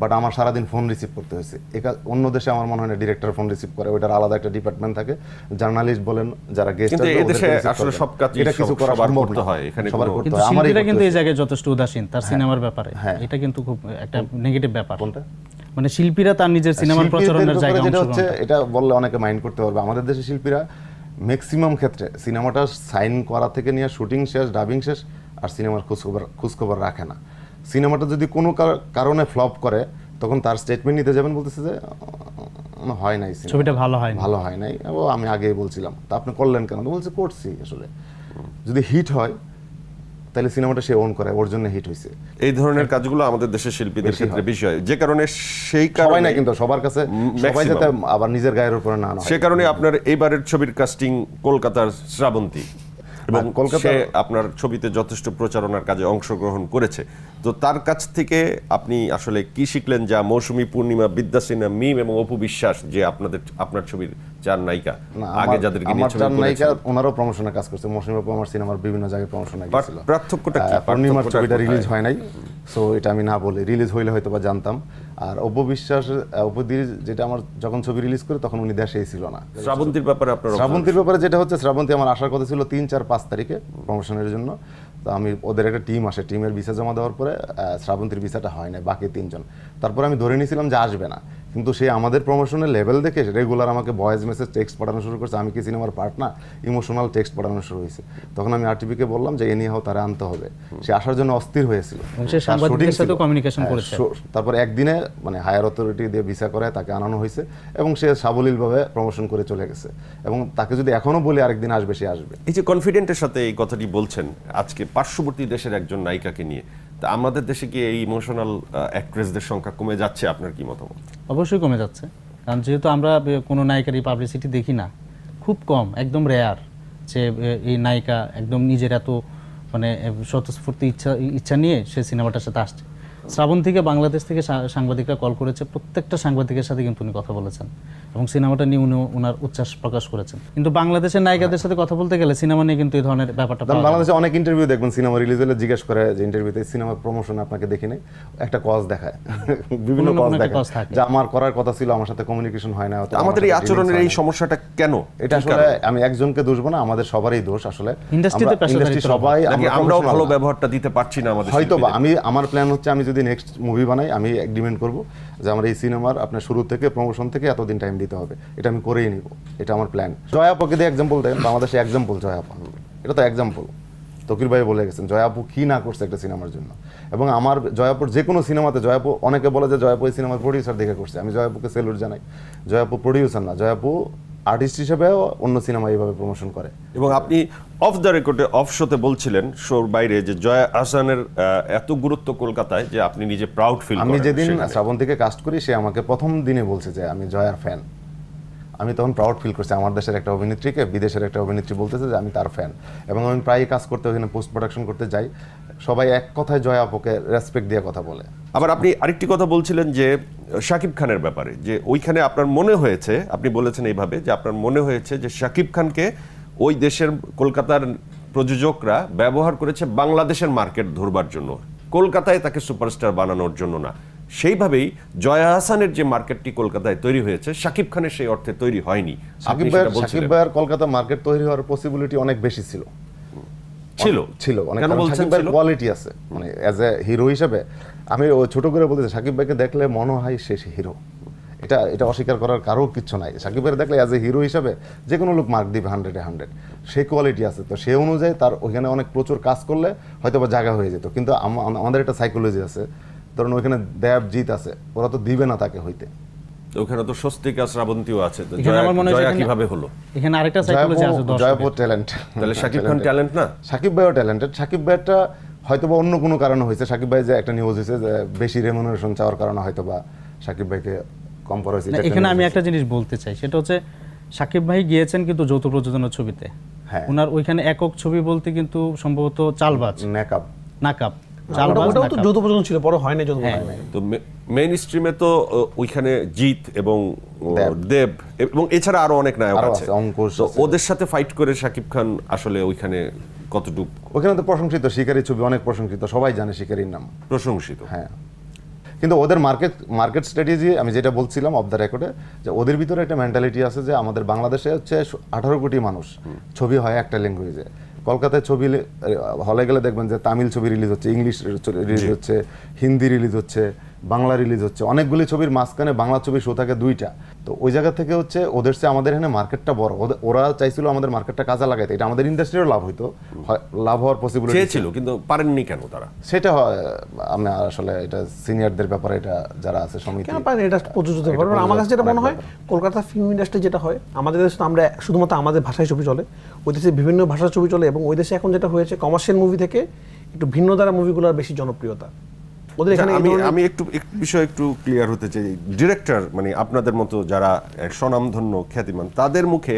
বাট আমার সারাদিন ফোন রিসিভ করতে হয়েছে একা অন্য দেশে আমার মনে হয় না ডিরেক্টর ফোন রিসিভ করে ওইটার আলাদা একটা ডিপার্টমেন্ট থাকে জার্নালিস্ট বলেন যারা গেস্ট আসলে সব কাজ এটা কিছু করা সম্ভব না হয় এখানে সবার করতে হয় আমার এটা কিন্তু এই জায়গায় যথেষ্ট উদাসীন তার সিনেমার হ্যাঁ। ব্যাপারে হ্যাঁ। এটা কিন্তু খুব একটা নেগেটিভ ব্যাপার মানে শিল্পীরা তার নিজের সিনেমার প্রচারণের জায়গা যেটা হচ্ছে এটা বললে অনেকে মাইন্ড করতে পারবে আমাদের দেশে শিল্পীরা ম্যাক্সিমাম ক্ষেত্রে সিনেমাটা সাইন করা থেকে নিয়ে শুটিং শেষ ডাবিং শেষ আর সিনেমার খোঁজখবর খোঁজখবর রাখে না সিনেমাটা যদি কোনো কারণে ফ্লপ করে তখন তার স্টেটমেন্ট নিতে যাবেন বলতেছে যে হয় নাই ছবিটা ভালো হয় ভালো হয় নাই ও আমি আগেই বলছিলাম তা আপনি করলেন কেন তো বলছে করছি আসলে যদি হিট হয় তাহলে সিনেমাটা সে অন করে ওর জন্য হিট হয়েছে এই ধরনের কাজগুলো আমাদের দেশের শিল্পীদের ক্ষেত্রে বিষয় যে কারণে সেই কারণে না কিন্তু সবার কাছে সবাই যাতে আবার নিজের গায়ের উপরে না সে কারণে আপনার এইবারের ছবির কাস্টিং কলকাতার শ্রাবন্তী এবং সে আপনার ছবিতে যথেষ্ট প্রচারণার কাজে অংশগ্রহণ করেছে তো তার কাছ থেকে আপনি আসলে কি শিখলেন যা মৌসুমি পূর্ণিমা বিদ্যা সিনহা মিম এবং অপু বিশ্বাস যে আপনাদের আপনার ছবির চার নায়িকা আগে যাদের আমার চার নায়িকা ওনারও প্রমোশনের কাজ করছে মৌসুমি অপু আমার সিনেমার বিভিন্ন জায়গায় প্রমোশন গিয়েছিল পার্থক্যটা পূর্ণিমার ছবিটা রিলিজ হয় নাই সো এটা আমি না বলি রিলিজ হইলে হয়তো বা জানতাম আর অপবিশ্বাস অপদির যেটা আমার যখন ছবি রিলিজ করে তখন উনি দেশেই ছিল না শ্রাবন্তীর ব্যাপারে আপনার শ্রাবন্তীর ব্যাপারে যেটা হচ্ছে শ্রাবন্তী আমার আসার কথা ছিল তিন চার পাঁচ তারিখে প্রমোশনের জন্য তো আমি ওদের একটা টিম আসে টিমের ভিসা জমা দেওয়ার পরে শ্রাবন্তীর ভিসাটা হয় না বাকি তিনজন তারপরে আমি ধরে নিয়েছিলাম যে আসবে না কিন্তু সে আমাদের প্রমোশনের লেভেল দেখে রেগুলার আমাকে ভয়েস মেসেজ টেক্সট পাঠানো শুরু করছে আমি কি সিনেমার পার্ট না ইমোশনাল টেক্সট পাঠানো শুরু হয়েছে তখন আমি আরটিপিকে বললাম যে এ নিয়ে হোক তারা আনতে হবে সে আসার জন্য অস্থির হয়েছিল হ্যাঁ, তারপর একদিনে মানে হায়ার অথরিটি দিয়ে ভিসা করে তাকে আনানো হয়েছে এবং সে সাবলীলভাবে প্রমোশন করে চলে গেছে এবং তাকে যদি এখনও বলি আরেকদিন আসবে সে আসবে এই যে কনফিডেন্টের সাথে এই কথাটি বলছেন আজকে পার্শ্ববর্তী দেশের একজন নায়িকাকে নিয়ে তা আমাদের দেশে কি এই ইমোশনাল অ্যাক্ট্রেসদের সংখ্যা কমে যাচ্ছে আপনার কি মতামত অবশ্যই কমে যাচ্ছে কারণ যেহেতু আমরা কোনো নায়িকারই পাবলিসিটি দেখি না খুব কম একদম রেয়ার যে এই নায়িকা একদম নিজের এত মানে স্বতঃস্ফূর্তি ইচ্ছা ইচ্ছা নিয়ে সে সিনেমাটার সাথে আসছে শ্রাবণ থেকে বাংলাদেশ থেকে সাংবাদিকরা কল করেছে প্রত্যেকটা সাংবাদিকের সাথে কিন্তু উনি কথা বলেছেন এবং সিনেমাটা নিয়ে উনি ওনার উচ্ছ্বাস প্রকাশ করেছেন কিন্তু বাংলাদেশের নায়িকাদের সাথে কথা বলতে গেলে সিনেমা নিয়ে কিন্তু এই ধরনের ব্যাপারটা বাংলাদেশে অনেক ইন্টারভিউ দেখবেন সিনেমা রিলিজ হলে জিজ্ঞেস করে যে ইন্টারভিউতে সিনেমার প্রমোশন আপনাকে দেখি নাই একটা কজ দেখায় বিভিন্ন কজ দেখায় যা আমার করার কথা ছিল আমার সাথে কমিউনিকেশন হয় না আমাদের এই আচরণের এই সমস্যাটা কেন এটা আসলে আমি একজনকে দোষ না আমাদের সবারই দোষ আসলে ইন্ডাস্ট্রিতে সবাই আমরাও ভালো ব্যবহারটা দিতে পারছি না আমাদের হয়তো আমি আমার প্ল্যান হচ্ছে আমি যদি যদি নেক্সট মুভি বানাই আমি এগ্রিমেন্ট করব যে আমার এই সিনেমার আপনার শুরু থেকে প্রমোশন থেকে এতদিন টাইম দিতে হবে এটা আমি করেই নিব এটা আমার প্ল্যান জয়াপুকে দিয়ে এক্সাম্পল দেন বাংলাদেশে এক্সাম্পল জয়াপা এটা তো এক্সাম্পল তকির ভাই বলে গেছেন জয়াপু কী না করছে একটা সিনেমার জন্য এবং আমার জয়াপুর যে কোনো সিনেমাতে জয়াপু অনেকে বলে যে জয়াপু এই সিনেমার প্রডিউসার দেখে করছে আমি জয়াপুকে সেলুট জানাই জয়াপু প্রডিউসার না জয়াপু আর্টিস্ট হিসেবেও অন্য সিনেমা এইভাবে প্রমোশন করে এবং আপনি অফ দ্য রেকর্ডে অফ শোতে বলছিলেন শোর বাইরে যে জয়া আহসানের এত গুরুত্ব কলকাতায় যে আপনি নিজে প্রাউড ফিল আমি যেদিন শ্রাবণ থেকে কাস্ট করি সে আমাকে প্রথম দিনে বলছে যে আমি জয়ার ফ্যান আমি তখন প্রাউড ফিল করছি আমার দেশের একটা অভিনেত্রীকে বিদেশের একটা অভিনেত্রী বলতেছে যে আমি তার ফ্যান এবং আমি প্রায়ই কাজ করতে ওখানে পোস্ট প্রোডাকশন করতে যাই সবাই এক কথায় জয়াপকে রেসপেক্ট দিয়ে কথা বলে আবার আপনি আরেকটি কথা বলছিলেন যে শাকিব খানের ব্যাপারে যে ওইখানে আপনার মনে হয়েছে আপনি বলেছেন এইভাবে যে আপনার মনে হয়েছে যে শাকিব খানকে ওই দেশের কলকাতার প্রযোজকরা ব্যবহার করেছে বাংলাদেশের মার্কেট ধরবার জন্য কলকাতায় তাকে সুপারস্টার বানানোর জন্য না সেইভাবেই জয়া হাসানের যে মার্কেটটি কলকাতায় তৈরি হয়েছে শাকিব খানের সেই অর্থে তৈরি হয়নি সাকিব ভাইয়ের কলকাতা মার্কেট তৈরি হওয়ার পসিবিলিটি অনেক বেশি ছিল ছিল ছিল অনেক সাকিব ভাইয়ের কোয়ালিটি আছে মানে অ্যাজ এ হিরো হিসেবে আমি ছোট করে বলতে সাকিব ভাইকে দেখলে মনে হয় শেষ হিরো এটা এটা অস্বীকার করার কারো কিচ্ছু নাই সাকিবের দেখলে অ্যাজ এ হিরো হিসাবে যে কোনো লোক মার্ক দিবে হান্ড্রেডে হান্ড্রেড সে কোয়ালিটি আছে তো সে অনুযায়ী তার ওইখানে অনেক প্রচুর কাজ করলে হয়তো বা জায়গা হয়ে যেত কিন্তু আমাদের একটা সাইকোলজি আছে ধরুন ওইখানে দেব জিত আছে ওরা তো দিবে না তাকে হইতে ওখানে তো স্বস্তিকা শ্রাবন্তীও আছে জয়া কিভাবে হলো এখানে আরেকটা সাইকোলজি আছে জয়পুর ট্যালেন্ট তাহলে সাকিব খান ট্যালেন্ট না সাকিব ভাইও ট্যালেন্টেড সাকিব ভাইটা অন্য কোনো কারণে হয়েছে সাকিব ভাই যে একটা নিউজ হয়েছে যে বেশি রেমুনারেশন চাওয়ার কারণে সাকিব ভাইকে কম করা হয়েছে এখানে আমি একটা জিনিস বলতে চাই সেটা হচ্ছে সাকিব ভাই গিয়েছেন কিন্তু যৌথ প্রযোজনার ছবিতে হ্যাঁ ওনার ওইখানে একক ছবি বলতে কিন্তু সম্ভবত চালবাজ নাকাব নাকাব প্রশংসিত শিকারী ছবি অনেক প্রশংসিত সবাই জানে শিকারীর নাম প্রশংসিত হ্যাঁ কিন্তু ওদের মার্কেট মার্কেট স্ট্র্যাটেজি আমি যেটা বলছিলাম অফ দ্য রেকর্ডে যে ওদের ভিতরে একটা মেন্টালিটি আছে যে আমাদের বাংলাদেশে হচ্ছে আঠারো কোটি মানুষ ছবি হয় একটা ল্যাঙ্গুয়েজে কলকাতায় ছবি হলে গেলে দেখবেন যে তামিল ছবি রিলিজ হচ্ছে ইংলিশ রিলিজ হচ্ছে হিন্দি রিলিজ হচ্ছে বাংলা রিলিজ হচ্ছে অনেকগুলি ছবির মাঝখানে বাংলা ছবি শো থাকে দুইটা তো ওই জায়গা থেকে হচ্ছে ওদের সে আমাদের এখানে মার্কেটটা বড় ওরা চাইছিল আমাদের মার্কেটটা কাজে লাগাইতে এটা আমাদের ইন্ডাস্ট্রিরও লাভ হইতো লাভ হওয়ার পসিবিলিটি ছিল কিন্তু পারেননি কেন তারা সেটা আমি আসলে এটা সিনিয়রদের ব্যাপারে এটা যারা আছে সমিতি কেন পারেন এটা প্রযোজ্য ব্যাপার আমার কাছে যেটা মনে হয় কলকাতা ফিল্ম ইন্ডাস্ট্রি যেটা হয় আমাদের দেশে আমরা শুধুমাত্র আমাদের ভাষায় ছবি চলে ওই দেশে বিভিন্ন ভাষার ছবি চলে এবং ওই দেশে এখন যেটা হয়েছে কমার্শিয়াল মুভি থেকে একটু ভিন্ন দ্বারা মুভিগুলোর বেশি জনপ্রিয়তা ওদের আচ্ছা, এখানে আমি আমি একটু বিষয় একটু ক্লিয়ার হতে চাই ডিরেক্টর মানে আপনাদের মতো যারা স্বনামধন্য খ্যাতিমান তাদের মুখে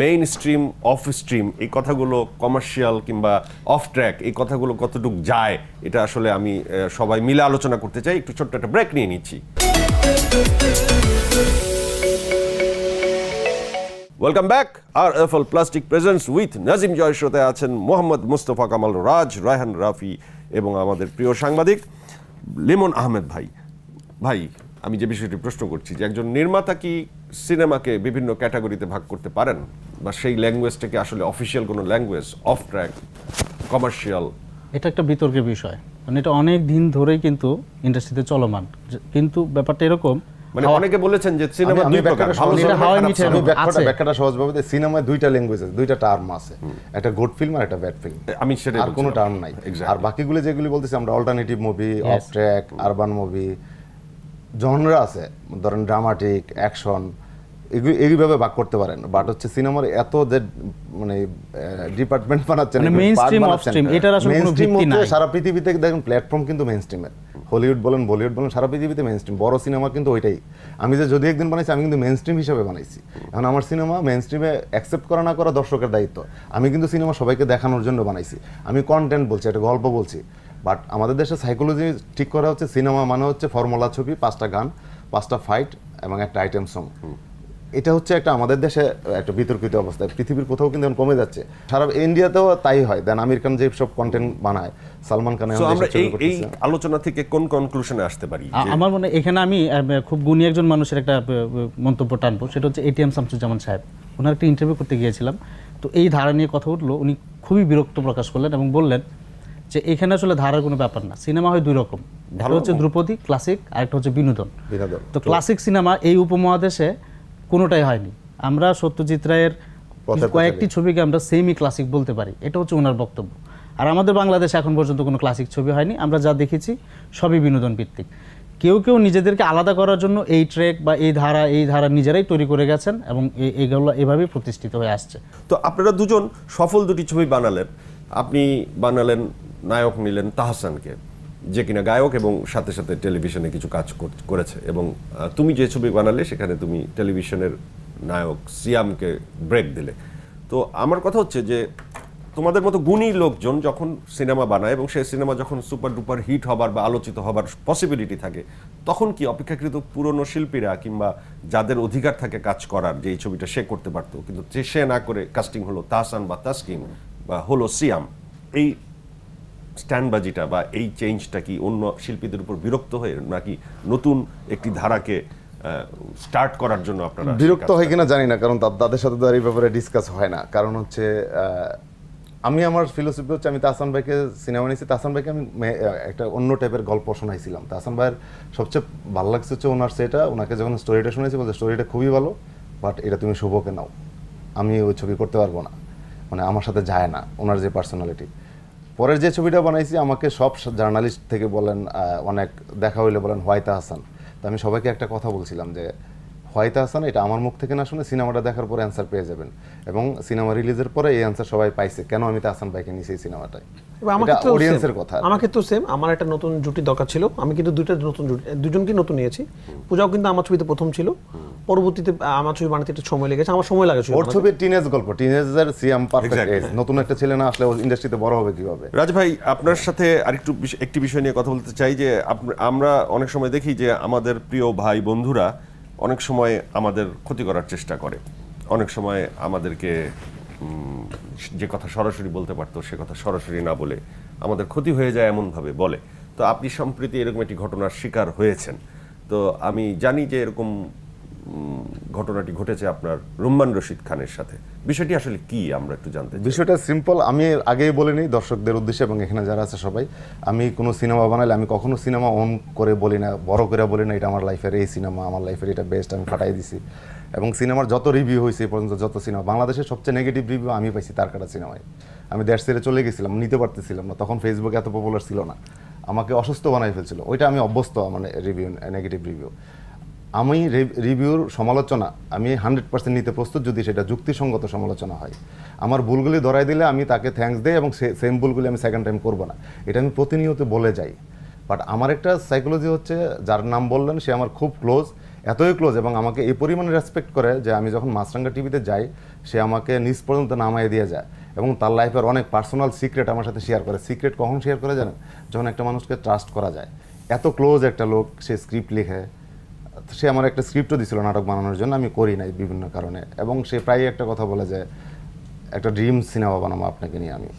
মেইন স্ট্রিম অফ স্ট্রিম এই কথাগুলো কমার্শিয়াল কিংবা অফ ট্র্যাক এই কথাগুলো কতটুক যায় এটা আসলে আমি সবাই মিলে আলোচনা করতে চাই একটু ছোট্ট একটা ব্রেক নিয়ে নিচ্ছি welcome back R F L plastic presents with Nazim Joy শ্রোতে আছেন মোহাম্মদ মুস্তফা কামাল রাজ রায়হান রাফি এবং আমাদের প্রিয় সাংবাদিক লেমন আহমেদ ভাই ভাই আমি যে বিষয়টি প্রশ্ন করছি যে একজন নির্মাতা কি সিনেমাকে বিভিন্ন ক্যাটাগরিতে ভাগ করতে পারেন বা সেই ল্যাঙ্গুয়েজটাকে আসলে অফিসিয়াল কোনো ল্যাঙ্গুয়েজ অফ ট্র্যাক কমার্শিয়াল এটা একটা বিতর্কের বিষয় মানে এটা অনেক দিন ধরেই কিন্তু ইন্ডাস্ট্রিতে চলমান কিন্তু ব্যাপারটা এরকম মানে অনেকে বলেছেন যে সিনেমা দুই প্রকার ব্যাখ্যাটা ব্যাখ্যাটা সহজভাবে সিনেমায় দুইটা ল্যাঙ্গুয়েজ আছে দুইটা টার্ম আছে একটা গুড ফিল্ম আর একটা ব্যাড ফিল্ম আমি সেটা আর কোনো টার্ম নাই আর বাকিগুলো যেগুলি বলতেছি আমরা alternative movie off track urban movie genre আছে ধরেন ড্রামাটিক অ্যাকশন এগুলি এইভাবে ভাগ করতে পারেন বাট হচ্ছে সিনেমার এত যে মানে ডিপার্টমেন্ট বানাচ্ছেন মানে সারা পৃথিবীতে দেখেন প্ল্যাটফর্ম কিন্তু মেইন স্ট্রিমের হলিউড বলেন বলিউড বলেন সারা পৃথিবীতে মেন স্ট্রিম বড় সিনেমা কিন্তু ওইটাই আমি যে যদি একদিন বানাইছি আমি কিন্তু মেন স্ট্রিম হিসেবে বানাইছি এখন আমার সিনেমা মেন স্ট্রিমে অ্যাকসেপ্ট করা না করা দর্শকের দায়িত্ব আমি কিন্তু সিনেমা সবাইকে দেখানোর জন্য বানাইছি আমি কন্টেন্ট বলছি একটা গল্প বলছি বাট আমাদের দেশে সাইকোলজি ঠিক করা হচ্ছে সিনেমা মানে হচ্ছে ফর্মুলা ছবি পাঁচটা গান পাঁচটা ফাইট এবং একটা আইটেম সং এটা হচ্ছে একটা আমাদের দেশে একটা বিতর্কিত অবস্থা পৃথিবীর কোথাও কিন্তু কমে যাচ্ছে সারা ইন্ডিয়াতেও তাই হয় দেন আমির খান যে সব কন্টেন্ট বানায় সালমান খান আমরা এই আলোচনা থেকে কোন কনক্লুশনে আসতে পারি আমার মনে এখানে আমি খুব গুণী একজন মানুষের একটা মন্তব্য টানবো সেটা হচ্ছে এটিএম শামসুজ্জামান সাহেব ওনার একটা ইন্টারভিউ করতে গিয়েছিলাম তো এই ধারা নিয়ে কথা উঠলো উনি খুবই বিরক্ত প্রকাশ করলেন এবং বললেন যে এখানে আসলে ধারার কোনো ব্যাপার না সিনেমা হয় দুই রকম হচ্ছে ধ্রুপদী ক্লাসিক আর একটা হচ্ছে বিনোদন তো ক্লাসিক সিনেমা এই উপমহাদেশে কোনোটাই হয়নি আমরা সত্যজিৎ রায়ের কয়েকটি ছবিকে আমরা সেমি ক্লাসিক বলতে পারি এটা হচ্ছে ওনার বক্তব্য আর আমাদের বাংলাদেশে এখন পর্যন্ত কোনো ক্লাসিক ছবি হয়নি আমরা যা দেখেছি সবই বিনোদন ভিত্তিক কেউ কেউ নিজেদেরকে আলাদা করার জন্য এই ট্রেক বা এই ধারা এই ধারা নিজেরাই তৈরি করে গেছেন এবং এইগুলো এভাবেই প্রতিষ্ঠিত হয়ে আসছে তো আপনারা দুজন সফল দুটি ছবি বানালেন আপনি বানালেন নায়ক নিলেন তাহসানকে যে কিনা গায়ক এবং সাথে সাথে টেলিভিশনে কিছু কাজ করেছে এবং তুমি যে ছবি বানালে সেখানে তুমি টেলিভিশনের নায়ক সিয়ামকে ব্রেক দিলে তো আমার কথা হচ্ছে যে তোমাদের মতো গুণী লোকজন যখন সিনেমা বানায় এবং সেই সিনেমা যখন সুপার ডুপার হিট হবার বা আলোচিত হবার পসিবিলিটি থাকে তখন কি অপেক্ষাকৃত পুরনো শিল্পীরা কিংবা যাদের অধিকার থাকে কাজ করার যে এই ছবিটা সে করতে পারতো কিন্তু সে না করে কাস্টিং হলো তাহসান বা তাসকিন বা হলো সিয়াম এই স্ট্যান্ডবাজিটা বা এই চেঞ্জটা কি অন্য শিল্পীদের উপর বিরক্ত হয়ে নাকি নতুন একটি ধারাকে স্টার্ট করার জন্য আপনারা বিরক্ত হয় কিনা জানি না কারণ তাদের সাথে তো আর এই ব্যাপারে ডিসকাস হয় না কারণ হচ্ছে আমি আমার ফিলোসফি হচ্ছে আমি তাহসান ভাইকে সিনেমা নিয়েছি তাহসান ভাইকে আমি একটা অন্য টাইপের গল্প শোনাইছিলাম তাহসান ভাইয়ের সবচেয়ে ভালো লাগছে হচ্ছে ওনার সেটা ওনাকে যখন স্টোরিটা শুনেছি বলছে স্টোরিটা খুবই ভালো বাট এটা তুমি শুভকে নাও আমি ওই ছবি করতে পারবো না মানে আমার সাথে যায় না ওনার যে পার্সোনালিটি পরের যে ছবিটা বানাইছি আমাকে সব জার্নালিস্ট থেকে বলেন অনেক দেখা হইলে বলেন হোয়াইতা হাসান তো আমি সবাইকে একটা কথা বলছিলাম যে হোয়াইত আসান এটা আমার মুখ থেকে না শুনে সিনেমাটা দেখার পরে অ্যান্সার পেয়ে যাবেন এবং সিনেমা রিলিজের পরে এই অ্যান্সার সবাই পাইছে কেন আমি তো আসান ভাইকে নিয়েছি এই সিনেমাটায় অডিয়েন্সের কথা আমাকে তো সেম আমার একটা নতুন জুটি দরকার ছিল আমি কিন্তু দুইটা নতুন জুটি দুজনকে নতুন নিয়েছি পূজাও কিন্তু আমার ছবিতে প্রথম ছিল পরবর্তীতে আমার ছবি বানাতে একটু সময় লেগেছে আমার সময় লাগে ওর ছবি টিনেজ গল্প টিনেজার সিএম পারফেক্ট নতুন একটা ছেলে না আসলে ইন্ডাস্ট্রিতে বড় হবে কিভাবে রাজ ভাই আপনার সাথে আরেকটু একটি বিষয় নিয়ে কথা বলতে চাই যে আমরা অনেক সময় দেখি যে আমাদের প্রিয় ভাই বন্ধুরা অনেক সময় আমাদের ক্ষতি করার চেষ্টা করে অনেক সময় আমাদেরকে যে কথা সরাসরি বলতে পারতো সে কথা সরাসরি না বলে আমাদের ক্ষতি হয়ে যায় এমনভাবে বলে তো আপনি সম্প্রতি এরকম একটি ঘটনার শিকার হয়েছেন তো আমি জানি যে এরকম ঘটনাটি ঘটেছে আপনার রুম্মান রশিদ খানের সাথে বিষয়টি আসলে কি আমরা একটু জানতে বিষয়টা সিম্পল আমি আগেই বলে নিই দর্শকদের উদ্দেশ্যে এবং এখানে যারা আছে সবাই আমি কোনো সিনেমা বানালে আমি কখনো সিনেমা অন করে বলি না বড় করে বলি না এটা আমার লাইফের এই সিনেমা আমার লাইফের এটা বেস্ট আমি ফাটাই দিছি এবং সিনেমার যত রিভিউ হয়েছে এই পর্যন্ত যত সিনেমা বাংলাদেশের সবচেয়ে নেগেটিভ রিভিউ আমি পাইছি তার কাটা সিনেমায় আমি দেশ ছেড়ে চলে গেছিলাম নিতে পারতেছিলাম না তখন ফেসবুকে এত পপুলার ছিল না আমাকে অসুস্থ বানাই ফেলছিল ওইটা আমি অভ্যস্ত মানে রিভিউ নেগেটিভ রিভিউ আমি রিভিউর সমালোচনা আমি হান্ড্রেড পার্সেন্ট নিতে প্রস্তুত যদি সেটা যুক্তিসঙ্গত সমালোচনা হয় আমার ভুলগুলি ধরাই দিলে আমি তাকে থ্যাঙ্কস দিই এবং সেম ভুলগুলি আমি সেকেন্ড টাইম করবো না এটা আমি প্রতিনিয়ত বলে যাই বাট আমার একটা সাইকোলজি হচ্ছে যার নাম বললেন সে আমার খুব ক্লোজ এতই ক্লোজ এবং আমাকে এই পরিমাণে রেসপেক্ট করে যে আমি যখন মাছরাঙ্গা টিভিতে যাই সে আমাকে নিজ পর্যন্ত নামাই দিয়ে যায় এবং তার লাইফের অনেক পার্সোনাল সিক্রেট আমার সাথে শেয়ার করে সিক্রেট কখন শেয়ার করে জানেন যখন একটা মানুষকে ট্রাস্ট করা যায় এত ক্লোজ একটা লোক সে স্ক্রিপ্ট লিখে সে আমার একটা স্ক্রিপ্টও দিছিল নাটক বানানোর জন্য আমি করি নাই বিভিন্ন কারণে এবং সে প্রায় একটা কথা বলে যে একটা ড্রিম সিনেমা বানাবো আপনাকে নিয়ে আমি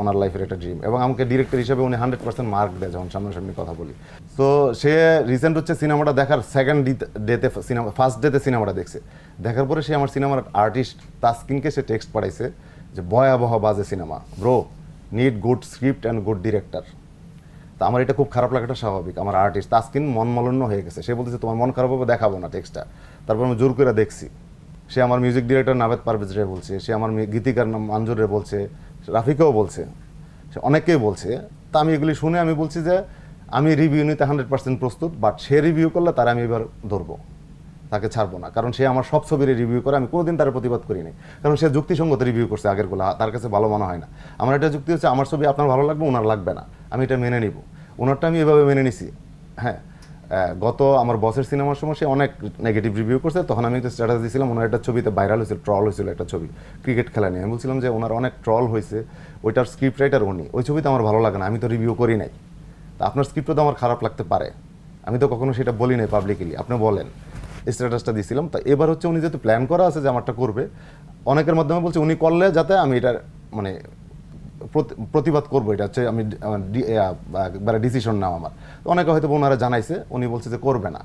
ওনার লাইফের একটা ড্রিম এবং আমাকে ডিরেক্টর হিসেবে উনি হান্ড্রেড পার্সেন্ট মার্ক দেয় যখন সামনাসামনি কথা বলি তো সে রিসেন্ট হচ্ছে সিনেমাটা দেখার সেকেন্ড ডেতে সিনেমা ফার্স্ট ডেতে সিনেমাটা দেখছে দেখার পরে সে আমার সিনেমার আর্টিস্ট তাস্কিনকে সে টেক্সট পাঠাইছে যে ভয়াবহ বাজে cinema bro need good script and good director তা আমার এটা খুব খারাপ লাগাটা স্বাভাবিক আমার আর্টিস্ট তাস্কিন মনমলন্য হয়ে গেছে সে বলতেছে তোমার মন খারাপ হবে দেখাবো না টেক্সটটা তারপর আমি জোর করে দেখছি সে আমার মিউজিক ডিরেক্টর নাভেদ পারভেজ রে বলছে সে আমার গীতিকার নাম আঞ্জুর রে বলছে রাফিকেও বলছে সে অনেকেই বলছে তা আমি এগুলি শুনে আমি বলছি যে আমি রিভিউ নিতে হান্ড্রেড পার্সেন্ট প্রস্তুত বাট সে রিভিউ করলে তারা আমি এবার ধরবো তাকে ছাড়বো না কারণ সে আমার সব ছবির রিভিউ করে আমি কোনোদিন তার প্রতিবাদ করি নাই কারণ সে যুক্তিসঙ্গত রিভিউ করছে আগেরগুলো তার কাছে ভালো মনে হয় না আমার এটা যুক্তি হচ্ছে আমার ছবি আপনার ভালো লাগবে ওনার লাগবে না আমি এটা মেনে নিব ওনারটা আমি এভাবে মেনে নিছি হ্যাঁ গত আমার বসের সিনেমার সময় সে অনেক নেগেটিভ রিভিউ করছে তখন আমি একটা স্ট্যাটাস দিয়েছিলাম ওনার একটা ছবিতে ভাইরাল হয়েছিল ট্রল হয়েছিল একটা ছবি ক্রিকেট খেলা নিয়ে আমি বলছিলাম যে ওনার অনেক ট্রল হয়েছে ওইটার স্ক্রিপ্ট রাইটার উনি ওই ছবিতে আমার ভালো লাগে না আমি তো রিভিউ করি নাই তা আপনার স্ক্রিপ্টও তো আমার খারাপ লাগতে পারে আমি তো কখনো সেটা বলি নাই পাবলিকলি আপনি বলেন স্ট্যাটাসটা দিয়েছিলাম তা এবার হচ্ছে উনি যেহেতু প্ল্যান করা আছে যে আমারটা করবে অনেকের মাধ্যমে বলছে উনি করলে যাতে আমি এটার মানে প্রতিবাদ করবো এটা হচ্ছে আমি একবারে ডিসিশন নাও আমার অনেকে হয়তো ওনারা জানাইছে উনি বলছে যে করবে না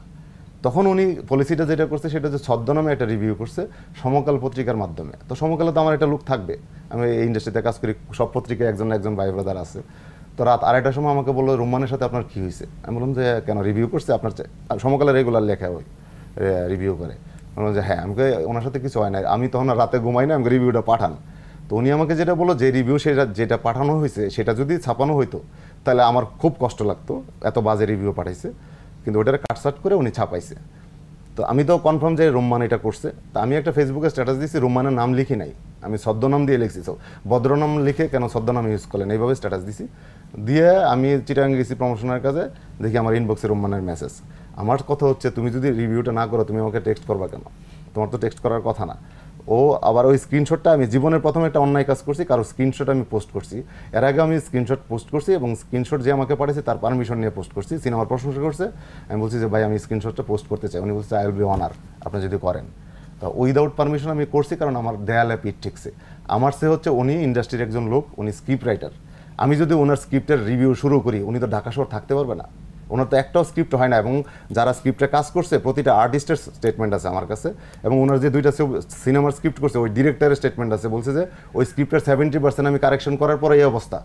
তখন উনি পলিসিটা যেটা করছে সেটা হচ্ছে ছদ্মনামে একটা রিভিউ করছে সমকাল পত্রিকার মাধ্যমে তো সমকালে তো আমার একটা লুক থাকবে আমি এই ইন্ডাস্ট্রিতে কাজ করি সব পত্রিকায় একজন একজন ভাই ব্রাদার আছে তো রাত আড়াইটার সময় আমাকে বললো রুম্মানের সাথে আপনার কী হয়েছে আমি বললাম যে কেন রিভিউ করছে আপনার সমকালে রেগুলার লেখা হয় রিভিউ করে যে হ্যাঁ আমাকে ওনার সাথে কিছু হয় না আমি তখন রাতে ঘুমাই না আমাকে রিভিউটা পাঠান তো উনি আমাকে যেটা বলো যে রিভিউ সেটা যেটা পাঠানো হয়েছে সেটা যদি ছাপানো হইতো তাহলে আমার খুব কষ্ট লাগতো এত বাজে রিভিউ পাঠাইছে কিন্তু ওটার কাটসাট করে উনি ছাপাইছে তো আমি তো কনফার্ম যে রোম্মান এটা করছে তা আমি একটা ফেসবুকে স্ট্যাটাস দিয়েছি রোম্মানের নাম লিখি নাই আমি ছদ্মনাম দিয়ে লিখছি সব ভদ্রনাম লিখে কেন ছদ্মনাম ইউজ করলেন এইভাবে স্ট্যাটাস দিছি দিয়ে আমি চিটাং গেছি প্রমোশনের কাজে দেখি আমার ইনবক্সে রোম্মানের মেসেজ আমার কথা হচ্ছে তুমি যদি রিভিউটা না করো তুমি আমাকে টেক্সট করবা কেন তোমার তো টেক্সট করার কথা না ও আবার ওই স্ক্রিনশটটা আমি জীবনের প্রথমে একটা অন্যায় কাজ করছি কারো স্ক্রিনশট আমি পোস্ট করছি এর আগে আমি স্ক্রিনশট পোস্ট করছি এবং স্ক্রিনশট যে আমাকে পাঠিয়েছে তার পারমিশন নিয়ে পোস্ট করছি সিনেমার প্রশংসা করছে আমি বলছি যে ভাই আমি স্ক্রিনশটটা পোস্ট করতে চাই উনি বলছে আই উইল বি অনার আপনি যদি করেন তো উইদাউট পারমিশন আমি করছি কারণ আমার দেয়ালে পিঠ ঠিকছে আমার সে হচ্ছে উনি ইন্ডাস্ট্রির একজন লোক উনি স্ক্রিপ্ট রাইটার আমি যদি ওনার স্ক্রিপ্টের রিভিউ শুরু করি উনি তো ঢাকা শহর থাকতে পারবে না ওনার তো একটাও স্ক্রিপ্ট হয় না এবং যারা স্ক্রিপ্টে কাজ করছে প্রতিটা আর্টিস্টের স্টেটমেন্ট আছে আমার কাছে এবং ওনার যে দুইটা সিনেমার স্ক্রিপ্ট করছে ওই ডিরেক্টরের স্টেটমেন্ট আছে বলছে যে ওই স্ক্রিপ্টের সেভেন্টি পার্সেন্ট আমি কারেকশন করার পরে এই অবস্থা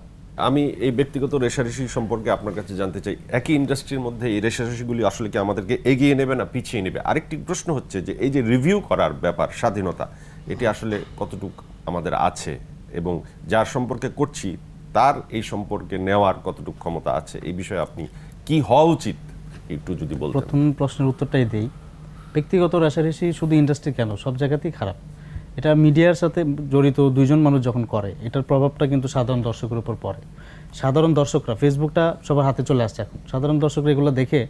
আমি এই ব্যক্তিগত রেশারেশি সম্পর্কে আপনার কাছে জানতে চাই একই ইন্ডাস্ট্রির মধ্যে এই রেশারেশিগুলি আসলে কি আমাদেরকে এগিয়ে নেবে না পিছিয়ে নেবে আরেকটি প্রশ্ন হচ্ছে যে এই যে রিভিউ করার ব্যাপার স্বাধীনতা এটি আসলে কতটুকু আমাদের আছে এবং যার সম্পর্কে করছি তার এই সম্পর্কে নেওয়ার কতটুকু ক্ষমতা আছে এই বিষয়ে আপনি কি হওয়া উচিত একটু যদি বলতে প্রথম প্রশ্নের উত্তরটাই দেই ব্যক্তিগত রেশারেশি শুধু ইন্ডাস্ট্রি কেন সব জায়গাতেই খারাপ এটা মিডিয়ার সাথে জড়িত দুইজন মানুষ যখন করে এটার প্রভাবটা কিন্তু সাধারণ দর্শকের উপর পড়ে সাধারণ দর্শকরা ফেসবুকটা সবার হাতে চলে আসছে এখন সাধারণ দর্শকরা এগুলো দেখে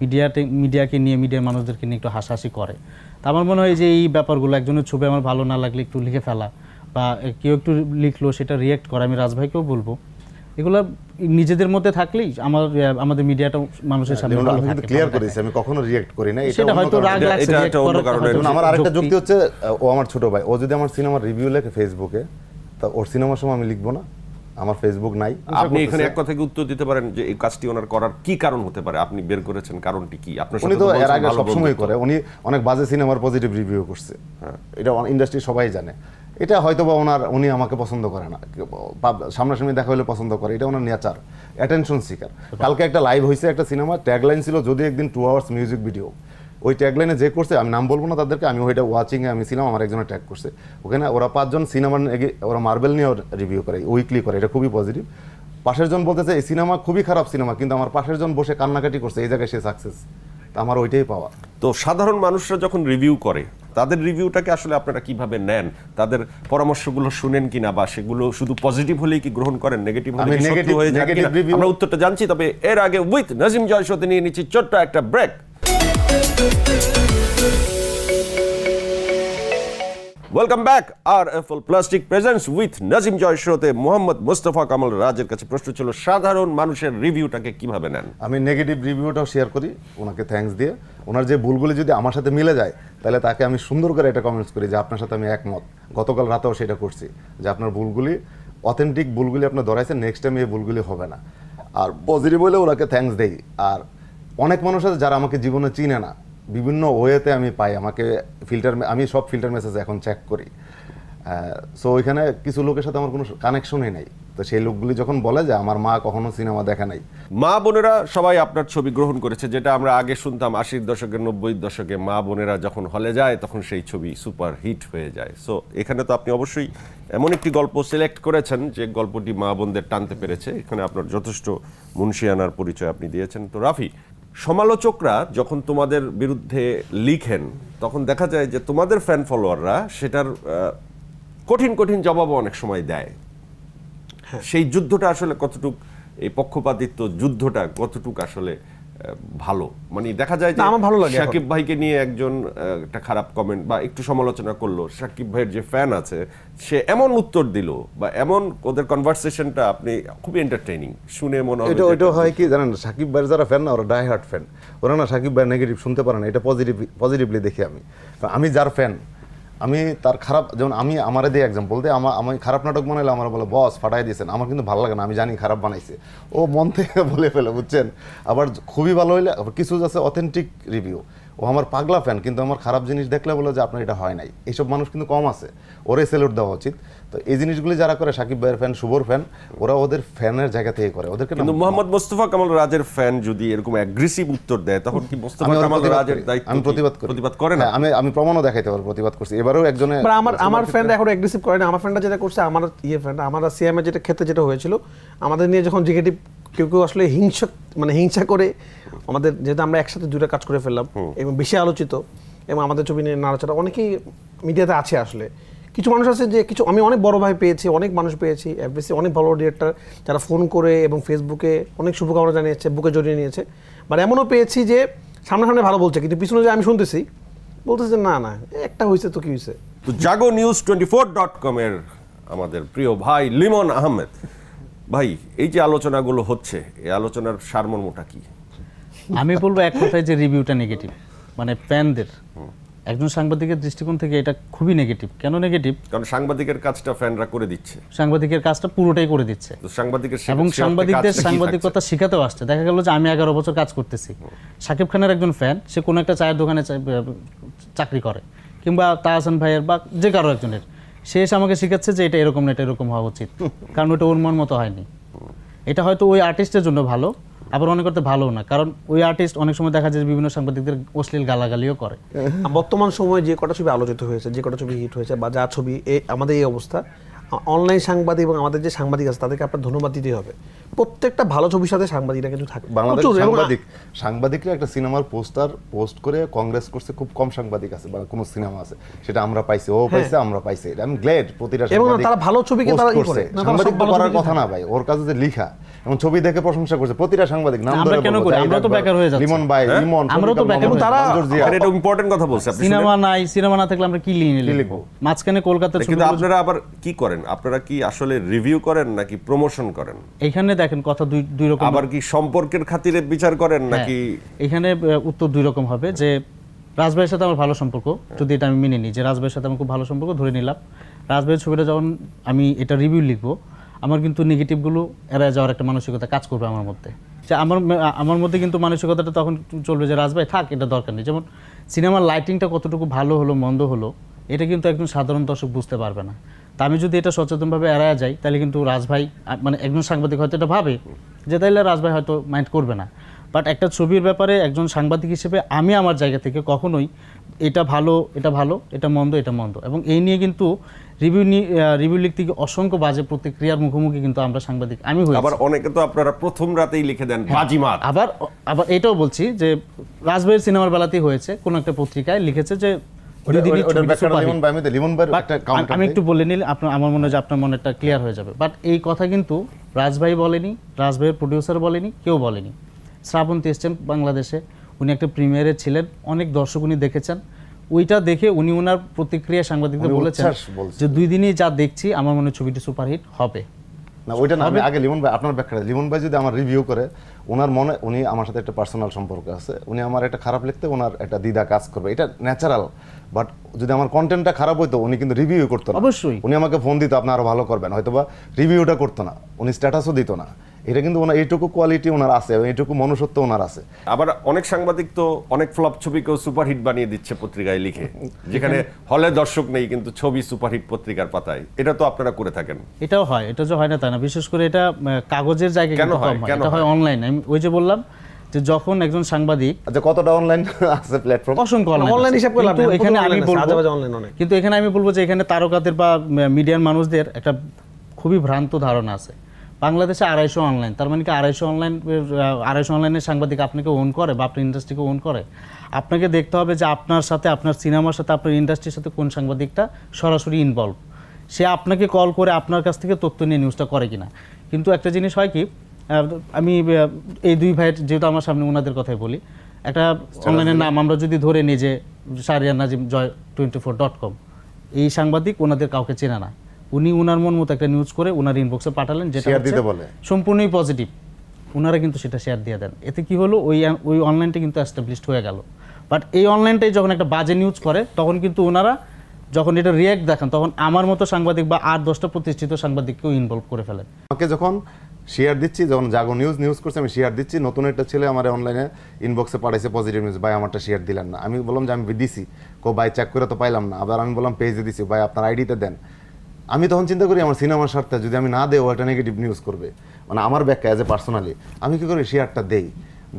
মিডিয়াতে মিডিয়াকে নিয়ে মিডিয়ার মানুষদেরকে নিয়ে একটু হাসাহাসি করে তা আমার মনে হয় যে এই ব্যাপারগুলো একজনের ছবি আমার ভালো না লাগলে একটু লিখে ফেলা বা কেউ একটু লিখলো সেটা রিয়েক্ট করে আমি রাজভাইকেও বলবো এগুলো নিজেদের মধ্যে থাকলেই আমার আমাদের মিডিয়াটা মানুষের হ্যাঁ, সামনে ভালো থাকে ক্লিয়ার করে আমি কখনো রিয়্যাক্ট করি না এটা হয়তো রাগ লাগছে এটা একটা অন্য কারণে আমার আরেকটা যুক্তি হচ্ছে ও আমার ছোট ভাই ও যদি আমার সিনেমার রিভিউ লেখে ফেসবুকে তা ওর সিনেমার সময় আমি লিখবো না আমার ফেসবুক নাই আচ্ছা, আপনি এখানে এক কথায় উত্তর দিতে পারেন যে এই কাজটি ওনার করার কি কারণ হতে পারে আপনি বের করেছেন কারণটি কি আপনার উনি তো এর আগে সবসময় করে উনি অনেক বাজে সিনেমার পজিটিভ রিভিউ করছে হ্যাঁ। এটা ইন্ডাস্ট্রি সবাই জানে এটা হয়তো বা ওনার উনি আমাকে পছন্দ করে না সামনাসামনি দেখা হলে পছন্দ করে এটা ওনার নেচার অ্যাটেনশন সিকার কালকে একটা লাইভ হয়েছে একটা সিনেমা ট্যাগলাইন ছিল যদি একদিন টু আওয়ার্স মিউজিক ভিডিও ওই ট্যাগলাইনে যে করছে আমি নাম বলবো না তাদেরকে আমি ওইটা ওয়াচিংয়ে আমি ছিলাম আমার একজনে ট্যাগ করছে ওখানে ওরা পাঁচজন সিনেমার ওরা মার্বেল নিয়ে রিভিউ করে উইকলি করে এটা খুবই পজিটিভ পাশের জন বলতেছে এই সিনেমা খুবই খারাপ সিনেমা কিন্তু আমার পাশের জন বসে কান্নাকাটি করছে এই জায়গায় সে সাকসেস আমার ওইটাই পাওয়া তো সাধারণ মানুষরা যখন রিভিউ করে তাদের রিভিউটাকে আসলে আপনারা কিভাবে নেন তাদের পরামর্শগুলো শুনেন কিনা বা সেগুলো শুধু পজিটিভ হলেই কি গ্রহণ করেন নেগেটিভ হলে নেগেটিভ হয়ে যায় আমরা উত্তরটা জানছি তবে এর আগে উইথ নাজিম জয়সতে নিয়ে নিচ্ছি ছোট্ট একটা break welcome back R F plastic presence with Nazim Joy শ্রোতে মোহাম্মদ মোস্তফা কামাল রাজের কাছে প্রশ্ন ছিল সাধারণ মানুষের রিভিউটাকে কিভাবে নেন আমি নেগেটিভ রিভিউটাও শেয়ার করি ওনাকে থ্যাঙ্কস দিয়ে ওনার যে ভুলগুলি যদি আমার সাথে মিলে যায় তাহলে তাকে আমি সুন্দর করে এটা কমেন্টস করি যে আপনার সাথে আমি একমত গতকাল রাতেও সেটা করছি যে আপনার ভুলগুলি অথেন্টিক ভুলগুলি আপনার ধরাইছেন নেক্সট টাইম এই ভুলগুলি হবে না আর পজিটিভ হলে ওনাকে থ্যাঙ্কস দেই আর অনেক মানুষ আছে যারা আমাকে জীবনে চিনে না বিভিন্ন ওয়েতে আমি পাই আমাকে ফিল্টার আমি সব ফিল্টার মেসেজ এখন চেক করি সো ওইখানে কিছু লোকের সাথে আমার কোনো কানেকশনই নাই তো সেই লোকগুলি যখন বলে যে আমার মা কখনো সিনেমা দেখে নাই মা বোনেরা সবাই আপনার ছবি গ্রহণ করেছে যেটা আমরা আগে শুনতাম আশির দশকে নব্বই দশকে মা বোনেরা যখন হলে যায় তখন সেই ছবি সুপার হিট হয়ে যায় সো এখানে তো আপনি অবশ্যই এমন একটি গল্প সিলেক্ট করেছেন যে গল্পটি মা বোনদের টানতে পেরেছে এখানে আপনার যথেষ্ট মুন্সিয়ানার পরিচয় আপনি দিয়েছেন তো রাফি সমালোচকরা যখন তোমাদের বিরুদ্ধে লিখেন তখন দেখা যায় যে তোমাদের ফ্যান ফলোয়াররা সেটার কঠিন কঠিন জবাবও অনেক সময় দেয় হ্যাঁ। সেই যুদ্ধটা আসলে কতটুক এই পক্ষপাতিত্ব যুদ্ধটা কতটুক আসলে ভালো মানে দেখা যায় যে আমার ভালো লাগে সাকিব ভাইকে নিয়ে একজন একটা খারাপ কমেন্ট বা একটু সমালোচনা করলো সাকিব ভাইয়ের যে ফ্যান আছে সে এমন উত্তর দিল বা এমন ওদের কনভারসেশনটা আপনি খুবই এন্টারটেইনিং শুনে মনে হয় এটা এটা হয় কি জানেন সাকিব ভাইয়ের যারা ফ্যান না ওরা ডাই হার্ট ফ্যান ওরা না সাকিব ভাই নেগেটিভ শুনতে পারে না এটা পজিটিভ পজিটিভলি দেখি আমি আমি যার ফ্যান আমি তার খারাপ যেমন আমি আমারে দিয়ে এক্সাম্পল দিই আমার আমি খারাপ নাটক বানাইলে আমার বলে বস ফাটাই দিয়েছেন আমার কিন্তু ভালো লাগে না আমি জানি খারাপ বানাইছে ও মন থেকে বলে ফেলে বুঝছেন আবার খুবই ভালো হইলে কিছু আছে অথেন্টিক রিভিউ ও আমার পাগলা ফ্যান কিন্তু আমার খারাপ জিনিস দেখলে বলে যে আপনার এটা হয় নাই এইসব মানুষ কিন্তু কম আছে ওরে স্যালুট দেওয়া উচিত তো এই জিনিসগুলি যারা করে সাকিব ভাইয়ের ফ্যান শুভর ফ্যান ওরা ওদের ফ্যানের জায়গা থেকে করে ওদেরকে কিন্তু মোহাম্মদ মোস্তফা কামাল রাজের ফ্যান যদি এরকম অ্যাগ্রেসিভ উত্তর দেয় তখন কি মোস্তফা কামাল রাজের দায়িত্ব আমি প্রতিবাদ করি প্রতিবাদ করে না হ্যাঁ, আমি আমি প্রমাণও দেখাইতে পারবো প্রতিবাদ করছি এবারেও একজনে আমার আমার ফ্যান এখন অ্যাগ্রেসিভ করে না আমার ফ্যানরা যেটা করছে আমার ইয়ে ফ্যান আমার সিএমএ যেটা ক্ষেত্রে যেটা হয়েছিল আমাদের নিয়ে যখন জিগেটিভ কেউ কেউ আসলে হিংসা মানে হিংসা করে আমাদের যেহেতু আমরা একসাথে দুটা কাজ করে ফেললাম এবং বেশি আলোচিত এবং আমাদের ছবি নিয়ে নাড়াচাড়া অনেকেই মিডিয়াতে আছে আসলে কিছু মানুষ আছে যে কিছু আমি অনেক বড় ভাই পেয়েছি অনেক মানুষ পেয়েছি এফবিসি অনেক ভালো ডিরেক্টর যারা ফোন করে এবং ফেসবুকে অনেক শুভকামনা জানিয়েছে বুকে জড়িয়ে নিয়েছে বাট এমনও পেয়েছি যে সামনাসামনি ভালো বলছে কিন্তু পিছনে যে আমি শুনতেছি বলতেছে যে না না একটা হয়েছে তো কি হয়েছে তো Jago news twenty four dot কমের আমাদের প্রিয় ভাই লিমন আহমেদ ভাই এই যে আলোচনাগুলো হচ্ছে এই আলোচনার সারমর্মটা কি আমি বলবো এক কথায় যে রিভিউটা নেগেটিভ মানে ফ্যানদের একজন সাংবাদিকের দৃষ্টিকোণ থেকে এটা খুবই নেগেটিভ কেন নেগেটিভ কারণ সাংবাদিকের কাজটা ফ্যানরা করে দিচ্ছে সাংবাদিকের কাজটা পুরোটাই করে দিচ্ছে সাংবাদিকের এবং সাংবাদিকদের সাংবাদিকতা শিখাতেও আসছে দেখা গেল যে আমি এগারো বছর কাজ করতেছি সাকিব খানের একজন ফ্যান সে কোনো একটা চায়ের দোকানে চাকরি করে কিংবা তাহসান ভাইয়ের বা যে কারো একজনের সে এসে আমাকে শেখাচ্ছে যে এটা এরকম না এটা এরকম হওয়া উচিত কারণ ওটা ওর মন মতো হয়নি এটা হয়তো ওই আর্টিস্টের জন্য ভালো আবার অনেক করতে ভালো না কারণ ওই আর্টিস্ট অনেক সময় দেখা যায় বিভিন্ন সাংবাদিকদের অশ্লীল গালাগালিও করে বর্তমান সময়ে যে কটা ছবি আলোচিত হয়েছে যে কটা ছবি হিট হয়েছে বা যা ছবি আমাদের এই অবস্থা অনলাইন সাংবাদিক এবং আমাদের যে সাংবাদিক আছে তাদেরকে আপনার ধন্যবাদ দিতে হবে প্রত্যেকটা ভালো ছবির সাথে সাংবাদিকরা কিন্তু থাকে বাংলাদেশ সাংবাদিক সাংবাদিকরা একটা সিনেমার পোস্টার পোস্ট করে কংগ্রেস করছে খুব কম সাংবাদিক আছে বা কোনো সিনেমা আছে সেটা আমরা পাইছি ও হ্যাঁ। পাইছে আমরা পাইছি আই এম গ্লেড প্রতিটা এবং তারা ভালো ছবি ছবিকে তারা করে সাংবাদিক করার কথা না ভাই ওর কাছে যে লেখা এবং ছবি দেখে প্রশংসা করছে প্রতিটা সাংবাদিক নাম ধরে কেন করি আমরা তো বেকার হয়ে যাচ্ছি লিমন ভাই হ্যাঁ? লিমন আমরা তো বেকার তারা আরে এটা ইম্পর্টেন্ট কথা বলছে আপনি সিনেমা নাই সিনেমা না থাকলে আমরা কি লিখব মাঝখানে কলকাতার ছবি কিন্তু আপনারা আবার কি করেন করেন আপনারা কি আসলে রিভিউ করেন নাকি প্রমোশন করেন এখানে দেখেন কথা দুই দুই রকম আবার কি সম্পর্কের খাতিরে বিচার করেন হ্যাঁ। নাকি এখানে উত্তর দুই রকম হবে যে রাজভাইয়ের সাথে আমার ভালো সম্পর্ক হ্যাঁ। যদি এটা আমি মেনে নিই যে রাজভাইয়ের সাথে আমার খুব ভালো সম্পর্ক ধরে নিলাম রাজভাইয়ের ছবিটা যখন আমি এটা রিভিউ লিখব আমার কিন্তু নেগেটিভগুলো এড়ায় যাওয়ার একটা মানসিকতা কাজ করবে আমার মধ্যে যে আমার আমার মধ্যে কিন্তু মানসিকতাটা তখন চলবে যে রাজভাই থাক এটা দরকার নেই যেমন সিনেমার লাইটিংটা কতটুকু ভালো হলো মন্দ হলো এটা কিন্তু একজন সাধারণ দর্শক বুঝতে পারবে না তা আমি যদি এটা সচেতনভাবে এড়া যাই তাহলে কিন্তু রাজভাই মানে একজন সাংবাদিক হয়তো এটা ভাবে যে তাইলে রাজভাই হয়তো মাইন্ড করবে না বাট একটা ছবির ব্যাপারে একজন সাংবাদিক হিসেবে আমি আমার জায়গা থেকে কখনোই এটা ভালো এটা ভালো এটা মন্দ এটা মন্দ এবং এই নিয়ে কিন্তু রিভিউ রিভিউ লিখতে গিয়ে অসংখ্য বাজে প্রতিক্রিয়ার মুখোমুখি কিন্তু আমরা সাংবাদিক আমি হই আবার অনেকে তো আপনারা প্রথম রাতেই লিখে দেন হ্যাঁ, বাজিমাত আবার আবার এটাও বলছি যে রাজভাইয়ের সিনেমার বেলাতেই হয়েছে কোনো একটা পত্রিকায় লিখেছে যে আমি একটু বলে নিলে আপনার আমার মনে হয় আপনার মনেটা ক্লিয়ার হয়ে যাবে বাট এই কথা কিন্তু রাজভাই বলেনি রাজভাইয়ের প্রডিউসার বলেনি কেউ বলেনি শ্রাবন্তী এসছেন বাংলাদেশে উনি একটা প্রিমিয়ারে ছিলেন অনেক দর্শক উনি দেখেছেন ওইটা দেখে উনি ওনার প্রতিক্রিয়া সাংবাদিকদের বলেছেন যে দুই দিনই যা দেখছি আমার মনে ছবিটি সুপারহিট হবে না ওইটা না আমি আগে লিমন ভাই আপনার ব্যাখ্যাটা লিমন ভাই যদি আমার রিভিউ করে ওনার মনে উনি আমার সাথে একটা পার্সোনাল সম্পর্ক আছে উনি আমার একটা খারাপ লিখতে ওনার একটা দিদা কাজ করবে এটা ন্যাচারাল বাট যদি আমার কন্টেন্টটা খারাপ হইতো উনি কিন্তু রিভিউ করতো না অবশ্যই উনি আমাকে ফোন দিত আপনি আরও ভালো করবেন হয়তো বা রিভিউটা করতো না উনি স্ট্যাটাসও দিত না এটা কিন্তু ওনার এইটুকু কোয়ালিটি ওনার আছে এবং এইটুকু মনুষ্যত্ব ওনার আছে আবার অনেক সাংবাদিক তো অনেক ফ্লপ ছবিকেও সুপারহিট বানিয়ে দিচ্ছে পত্রিকায় লিখে যেখানে হলে দর্শক নেই কিন্তু ছবি সুপারহিট পত্রিকার পাতায় এটা তো আপনারা করে থাকেন এটাও হয় এটা যে হয় না তাই না বিশেষ করে এটা কাগজের জায়গায় কেন হয় এটা হয় অনলাইন আমি ওই যে বললাম যে যখন একজন সাংবাদিক আচ্ছা কতটা অনলাইন আছে প্ল্যাটফর্ম অসংখ্য অনলাইন অনলাইন হিসাব করে লাভ এখানে আমি বলবো অনলাইন অনেক কিন্তু এখানে আমি বলবো যে এখানে তারকাদের বা মিডিয়ার মানুষদের একটা খুবই ভ্রান্ত ধারণা আছে বাংলাদেশে আড়াইশো অনলাইন তার মানে কি আড়াইশো অনলাইন আড়াইশো অনলাইনের সাংবাদিক আপনাকে ওন করে বা আপনার ইন্ডাস্ট্রিকে ওন করে আপনাকে দেখতে হবে যে আপনার সাথে আপনার সিনেমার সাথে আপনার ইন্ডাস্ট্রির সাথে কোন সাংবাদিকটা সরাসরি ইনভলভ সে আপনাকে কল করে আপনার কাছ থেকে তথ্য নিয়ে নিউজটা করে কিনা কিন্তু একটা জিনিস হয় কি আমি এই দুই ভাইয়ের যেহেতু আমার সামনে ওনাদের কথাই বলি একটা অনলাইনের নাম আমরা যদি ধরে নিই যে সারিয়া Nazim Joy twenty four dot com এই সাংবাদিক ওনাদের কাউকে চেনা না উনি ওনার মন মতো একটা নিউজ করে ওনার ইনবক্সে পাঠালেন যেটা সম্পূর্ণই পজিটিভ ওনারা কিন্তু সেটা শেয়ার দিয়ে দেন এতে কি হলো ওই ওই অনলাইনটা কিন্তু অ্যাস্টাবলিশড হয়ে গেল বাট এই অনলাইনটাই যখন একটা বাজে নিউজ করে তখন কিন্তু ওনারা যখন এটা রিয়াক্ট দেখান তখন আমার মতো সাংবাদিক বা আর দশটা প্রতিষ্ঠিত সাংবাদিককেও ইনভলভ করে ফেলেন আমাকে যখন শেয়ার দিচ্ছি যখন জাগো নিউজ নিউজ করছে আমি শেয়ার দিচ্ছি নতুন একটা ছেলে আমার অনলাইনে ইনবক্সে পাঠাইছে পজিটিভ নিউজ ভাই আমারটা শেয়ার দিলেন না আমি বললাম যে আমি দিছি কো ভাই চেক করে তো পাইলাম না আবার আমি বললাম পেজে দিছি ভাই আপনার আইডিতে দেন আমি তখন চিন্তা করি আমার সিনেমার স্বার্থে যদি আমি না দেবো এটা নেগেটিভ নিউজ করবে মানে আমার ব্যাখ্যা অ্যাজ এ পার্সোনালি আমি কী করি শেয়ারটা দেই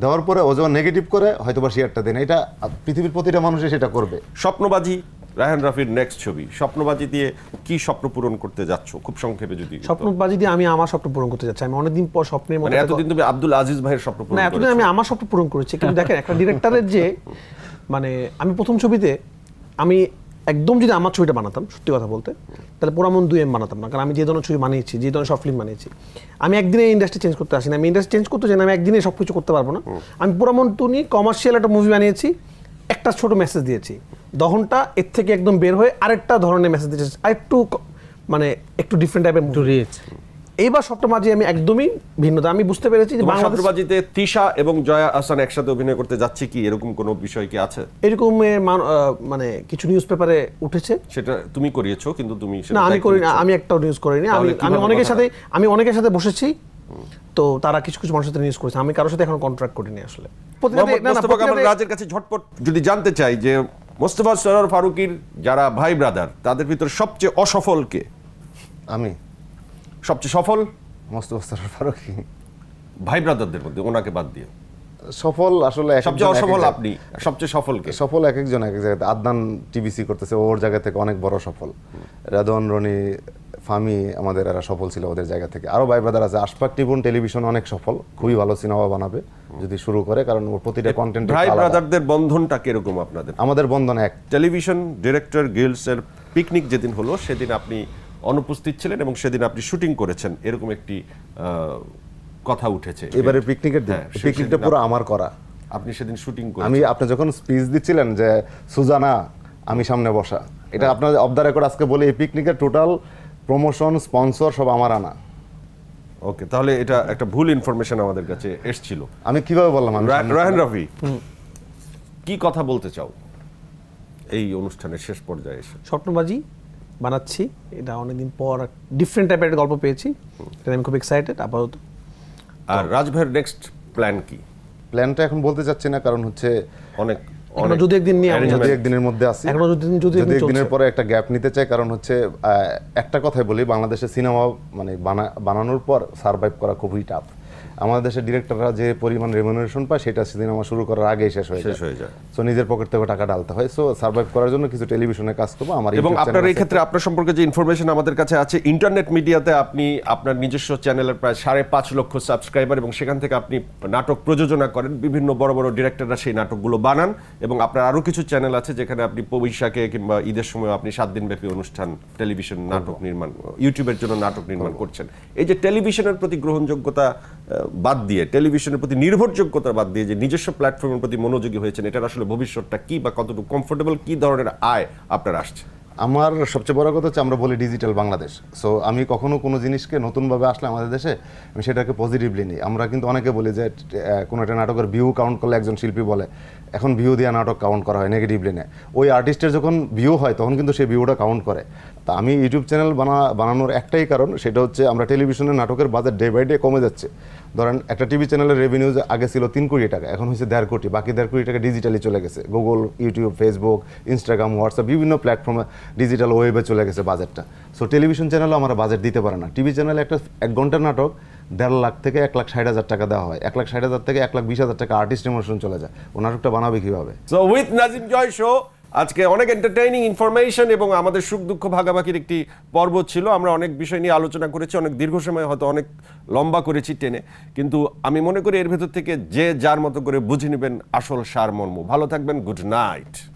দেওয়ার পরে ও যখন নেগেটিভ করে হয়তো বা শেয়ারটা দেন এটা পৃথিবীর প্রতিটা মানুষে সেটা করবে স্বপ্নবাজি রায়হান রাফির নেক্সট ছবি স্বপ্নবাজি দিয়ে কি স্বপ্ন পূরণ করতে যাচ্ছ খুব সংক্ষেপে যদি স্বপ্নবাজি দিয়ে আমি আমার স্বপ্ন পূরণ করতে যাচ্ছি আমি অনেকদিন পর স্বপ্নের মধ্যে মানে এতদিন তুমি আব্দুল আজিজ ভাইয়ের স্বপ্ন পূরণ না এতদিন আমি আমার স্বপ্ন পূরণ করেছি কিন্তু দেখেন একটা ডিরেক্টরের যে মানে আমি প্রথম ছবিতে আমি একদম যদি আমার ছবিটা বানাতাম সত্যি কথা বলতে তাহলে পোড়ামন দুই এম বানাতাম না কারণ আমি যে ধরনের ছবি বানিয়েছি যে ধরনের সব ফিল্ম বানিয়েছি আমি একদিনে ইন্ডাস্ট্রি চেঞ্জ করতে আসি না আমি ইন্ডাস্ট্রি চেঞ্জ করতে চাই না আমি একদিনে সব কিছু করতে পারবো না আমি পোড়ামন টু নিয়ে কমার্শিয়াল একটা মুভি বানিয়েছি একটা ছোট মেসেজ দিয়েছি দহনটা এর থেকে একদম বের হয়ে আরেকটা ধরনের মেসেজ দিচ্ছে একটু মানে একটু ডিফারেন্ট টাইপের টু রিচ এইবার সপ্তমাজি আমি একদমই ভিন্নতা আমি বুঝতে পেরেছি যে সপ্তমাজিতে তিশা এবং জয়া আসান একসাথে অভিনয় করতে যাচ্ছে কি এরকম কোনো বিষয় কি আছে এরকম মানে কিছু নিউজ পেপারে উঠেছে সেটা তুমি করিয়েছো কিন্তু তুমি না আমি করি না আমি একটাও নিউজ করিনি আমি আমি অনেকের সাথে আমি অনেকের সাথে বসেছি তো তারা কিছু কিছু মানুষের সাথে নিউজ করেছে আমি কারোর সাথে এখন কন্ট্রাক্ট করিনি আসলে প্রতিদিন রাজের কাছে ঝটপট যদি জানতে চাই যে মোস্তফা সরার ফারুকির যারা ভাই ব্রাদার তাদের ভিতরে সবচেয়ে অসফল কে আমি সবচেয়ে সফল মোস্তফা সরার ফারুকি ভাই ব্রাদারদের মধ্যে ওনাকে বাদ দিয়ে সফল আসলে সবচেয়ে অসফল আপনি সবচেয়ে সফল কে সফল এক একজন এক এক জায়গাতে আদনান টিবিসি করতেছে ওর জায়গা থেকে অনেক বড় সফল রাদন রনি ফামি আমাদের এরা সফল ছিল ওদের জায়গা থেকে আরও ভাই ব্রাদার আছে আশফাক টিবুন টেলিভিশন অনেক সফল খুবই ভালো সিনেমা বানাবে যদি শুরু করে কারণ ওর প্রতিটা কন্টেন্ট ভাই ব্রাদারদের বন্ধনটা কিরকম আপনাদের আমাদের বন্ধন এক টেলিভিশন ডিরেক্টর এর পিকনিক যেদিন হলো সেদিন আপনি অনুপস্থিত ছিলেন এবং সেদিন আপনি শুটিং করেছেন এরকম একটি কথা উঠেছে এবারে পিকনিকের দিন পিকনিকটা হ্যাঁ, পুরো আমার করা আপনি সেদিন শুটিং করেন আমি আপনি যখন স্পিচ দিচ্ছিলেন যে সুজানা আমি সামনে বসা এটা আপনার অব দ্য রেকর্ড আজকে বলি এই পিকনিকের টোটাল প্রমোশন স্পন্সর সব আমার আনা ওকে তাহলে এটা একটা ভুল ইনফরমেশন আমাদের কাছে এসেছিল আমি কিভাবে বললাম রায়ন রফি কি কথা বলতে চাও এই অনুষ্ঠানের শেষ পর্যায়ে এসে স্বপ্নবাজি বানাচ্ছি এটা অনেকদিন পর ডিফারেন্ট টাইপের একটা গল্প পেয়েছি এটা আমি খুব এক্সাইটেড আপাতত আর রাজভাইয়ের নেক্সট প্ল্যান কি প্ল্যানটা এখন বলতে চাচ্ছি না কারণ হচ্ছে অনেক এখনো যদি একদিন নিয়ে যদি একদিনের মধ্যে আসি এখনো যদি যদি একদিনের পরে একটা গ্যাপ নিতে চাই কারণ হচ্ছে একটা কথাই বলি বাংলাদেশে সিনেমা মানে বানানোর পর সারভাইভ করা খুবই টাফ আমাদের দেশের ডিরেক্টররা যে পরিমাণ রেমুনারেশন পায় সেটা সিনেমা শুরু করার আগে শেষ হয়ে যায় সো নিজের পকেট থেকে টাকা ডালতে হয় সো সার্ভাইভ করার জন্য কিছু টেলিভিশনে কাজ করবো আমার এবং আপনার এই ক্ষেত্রে আপনার সম্পর্কে যে ইনফরমেশন আমাদের কাছে আছে ইন্টারনেট মিডিয়াতে আপনি আপনার নিজস্ব চ্যানেলের প্রায় সাড়ে পাঁচ লক্ষ সাবস্ক্রাইবার এবং সেখান থেকে আপনি নাটক প্রযোজনা করেন বিভিন্ন বড় বড় ডিরেক্টররা সেই নাটকগুলো বানান এবং আপনার আরও কিছু চ্যানেল আছে যেখানে আপনি বৈশাখে কিংবা ঈদের সময় আপনি সাত দিনব্যাপী অনুষ্ঠান টেলিভিশন নাটক নির্মাণ ইউটিউবের জন্য নাটক নির্মাণ করছেন এই যে টেলিভিশনের প্রতি গ্রহণযোগ্যতা বাদ দিয়ে টেলিভিশনের প্রতি নির্ভরযোগ্যতা বাদ দিয়ে যে নিজস্ব প্ল্যাটফর্মের প্রতি মনোযোগী হয়েছেন এটা আসলে ভবিষ্যৎটা কি বা কতটুকু কমফোর্টেবল কি ধরনের আয় আপনার আসছে আমার সবচেয়ে বড় কথা হচ্ছে আমরা বলি ডিজিটাল বাংলাদেশ সো আমি কখনো কোনো জিনিসকে নতুনভাবে আসলে আমাদের দেশে আমি সেটাকে পজিটিভলি নিই আমরা কিন্তু অনেকে বলি যে কোনো একটা নাটকের ভিউ কাউন্ট করলে একজন শিল্পী বলে এখন ভিউ দেওয়া নাটক কাউন্ট করা হয় নেগেটিভলি নেয় ওই আর্টিস্টের যখন ভিউ হয় তখন কিন্তু সেই ভিউটা কাউন্ট করে তা আমি ইউটিউব চ্যানেল বানা বানানোর একটাই কারণ সেটা হচ্ছে আমরা টেলিভিশনে নাটকের বাজার ডে বাই ডে কমে যাচ্ছে ধরেন একটা টিভি চ্যানেলের রেভিনিউ আগে ছিল তিন কোটি টাকা এখন হয়েছে দেড় কোটি বাকি দেড় কোটি টাকা ডিজিটালি চলে গেছে Google YouTube Facebook Instagram WhatsApp বিভিন্ন প্ল্যাটফর্মে ডিজিটাল ওয়েবে চলে গেছে বাজেটটা সো টেলিভিশন চ্যানেলও আমরা বাজেট দিতে পারে না টিভি চ্যানেলে একটা এক ঘন্টার নাটক দেড় লাখ থেকে এক লাখ ষাট হাজার টাকা দেওয়া হয় এক লাখ ষাট হাজার থেকে এক লাখ বিশ হাজার টাকা আর্টিস্ট ইমোশন চলে যায় ও নাটকটা বানাবে কীভাবে so with Nazim Joy show আজকে অনেক এন্টারটেইনিং ইনফরমেশন এবং আমাদের সুখ দুঃখ ভাগাভাগির একটি পর্ব ছিল আমরা অনেক বিষয় নিয়ে আলোচনা করেছি অনেক দীর্ঘ সময় হয়তো অনেক লম্বা করেছি টেনে কিন্তু আমি মনে করি এর ভেতর থেকে যে যার মতো করে বুঝে নেবেন আসল সারমর্ম ভালো থাকবেন গুড নাইট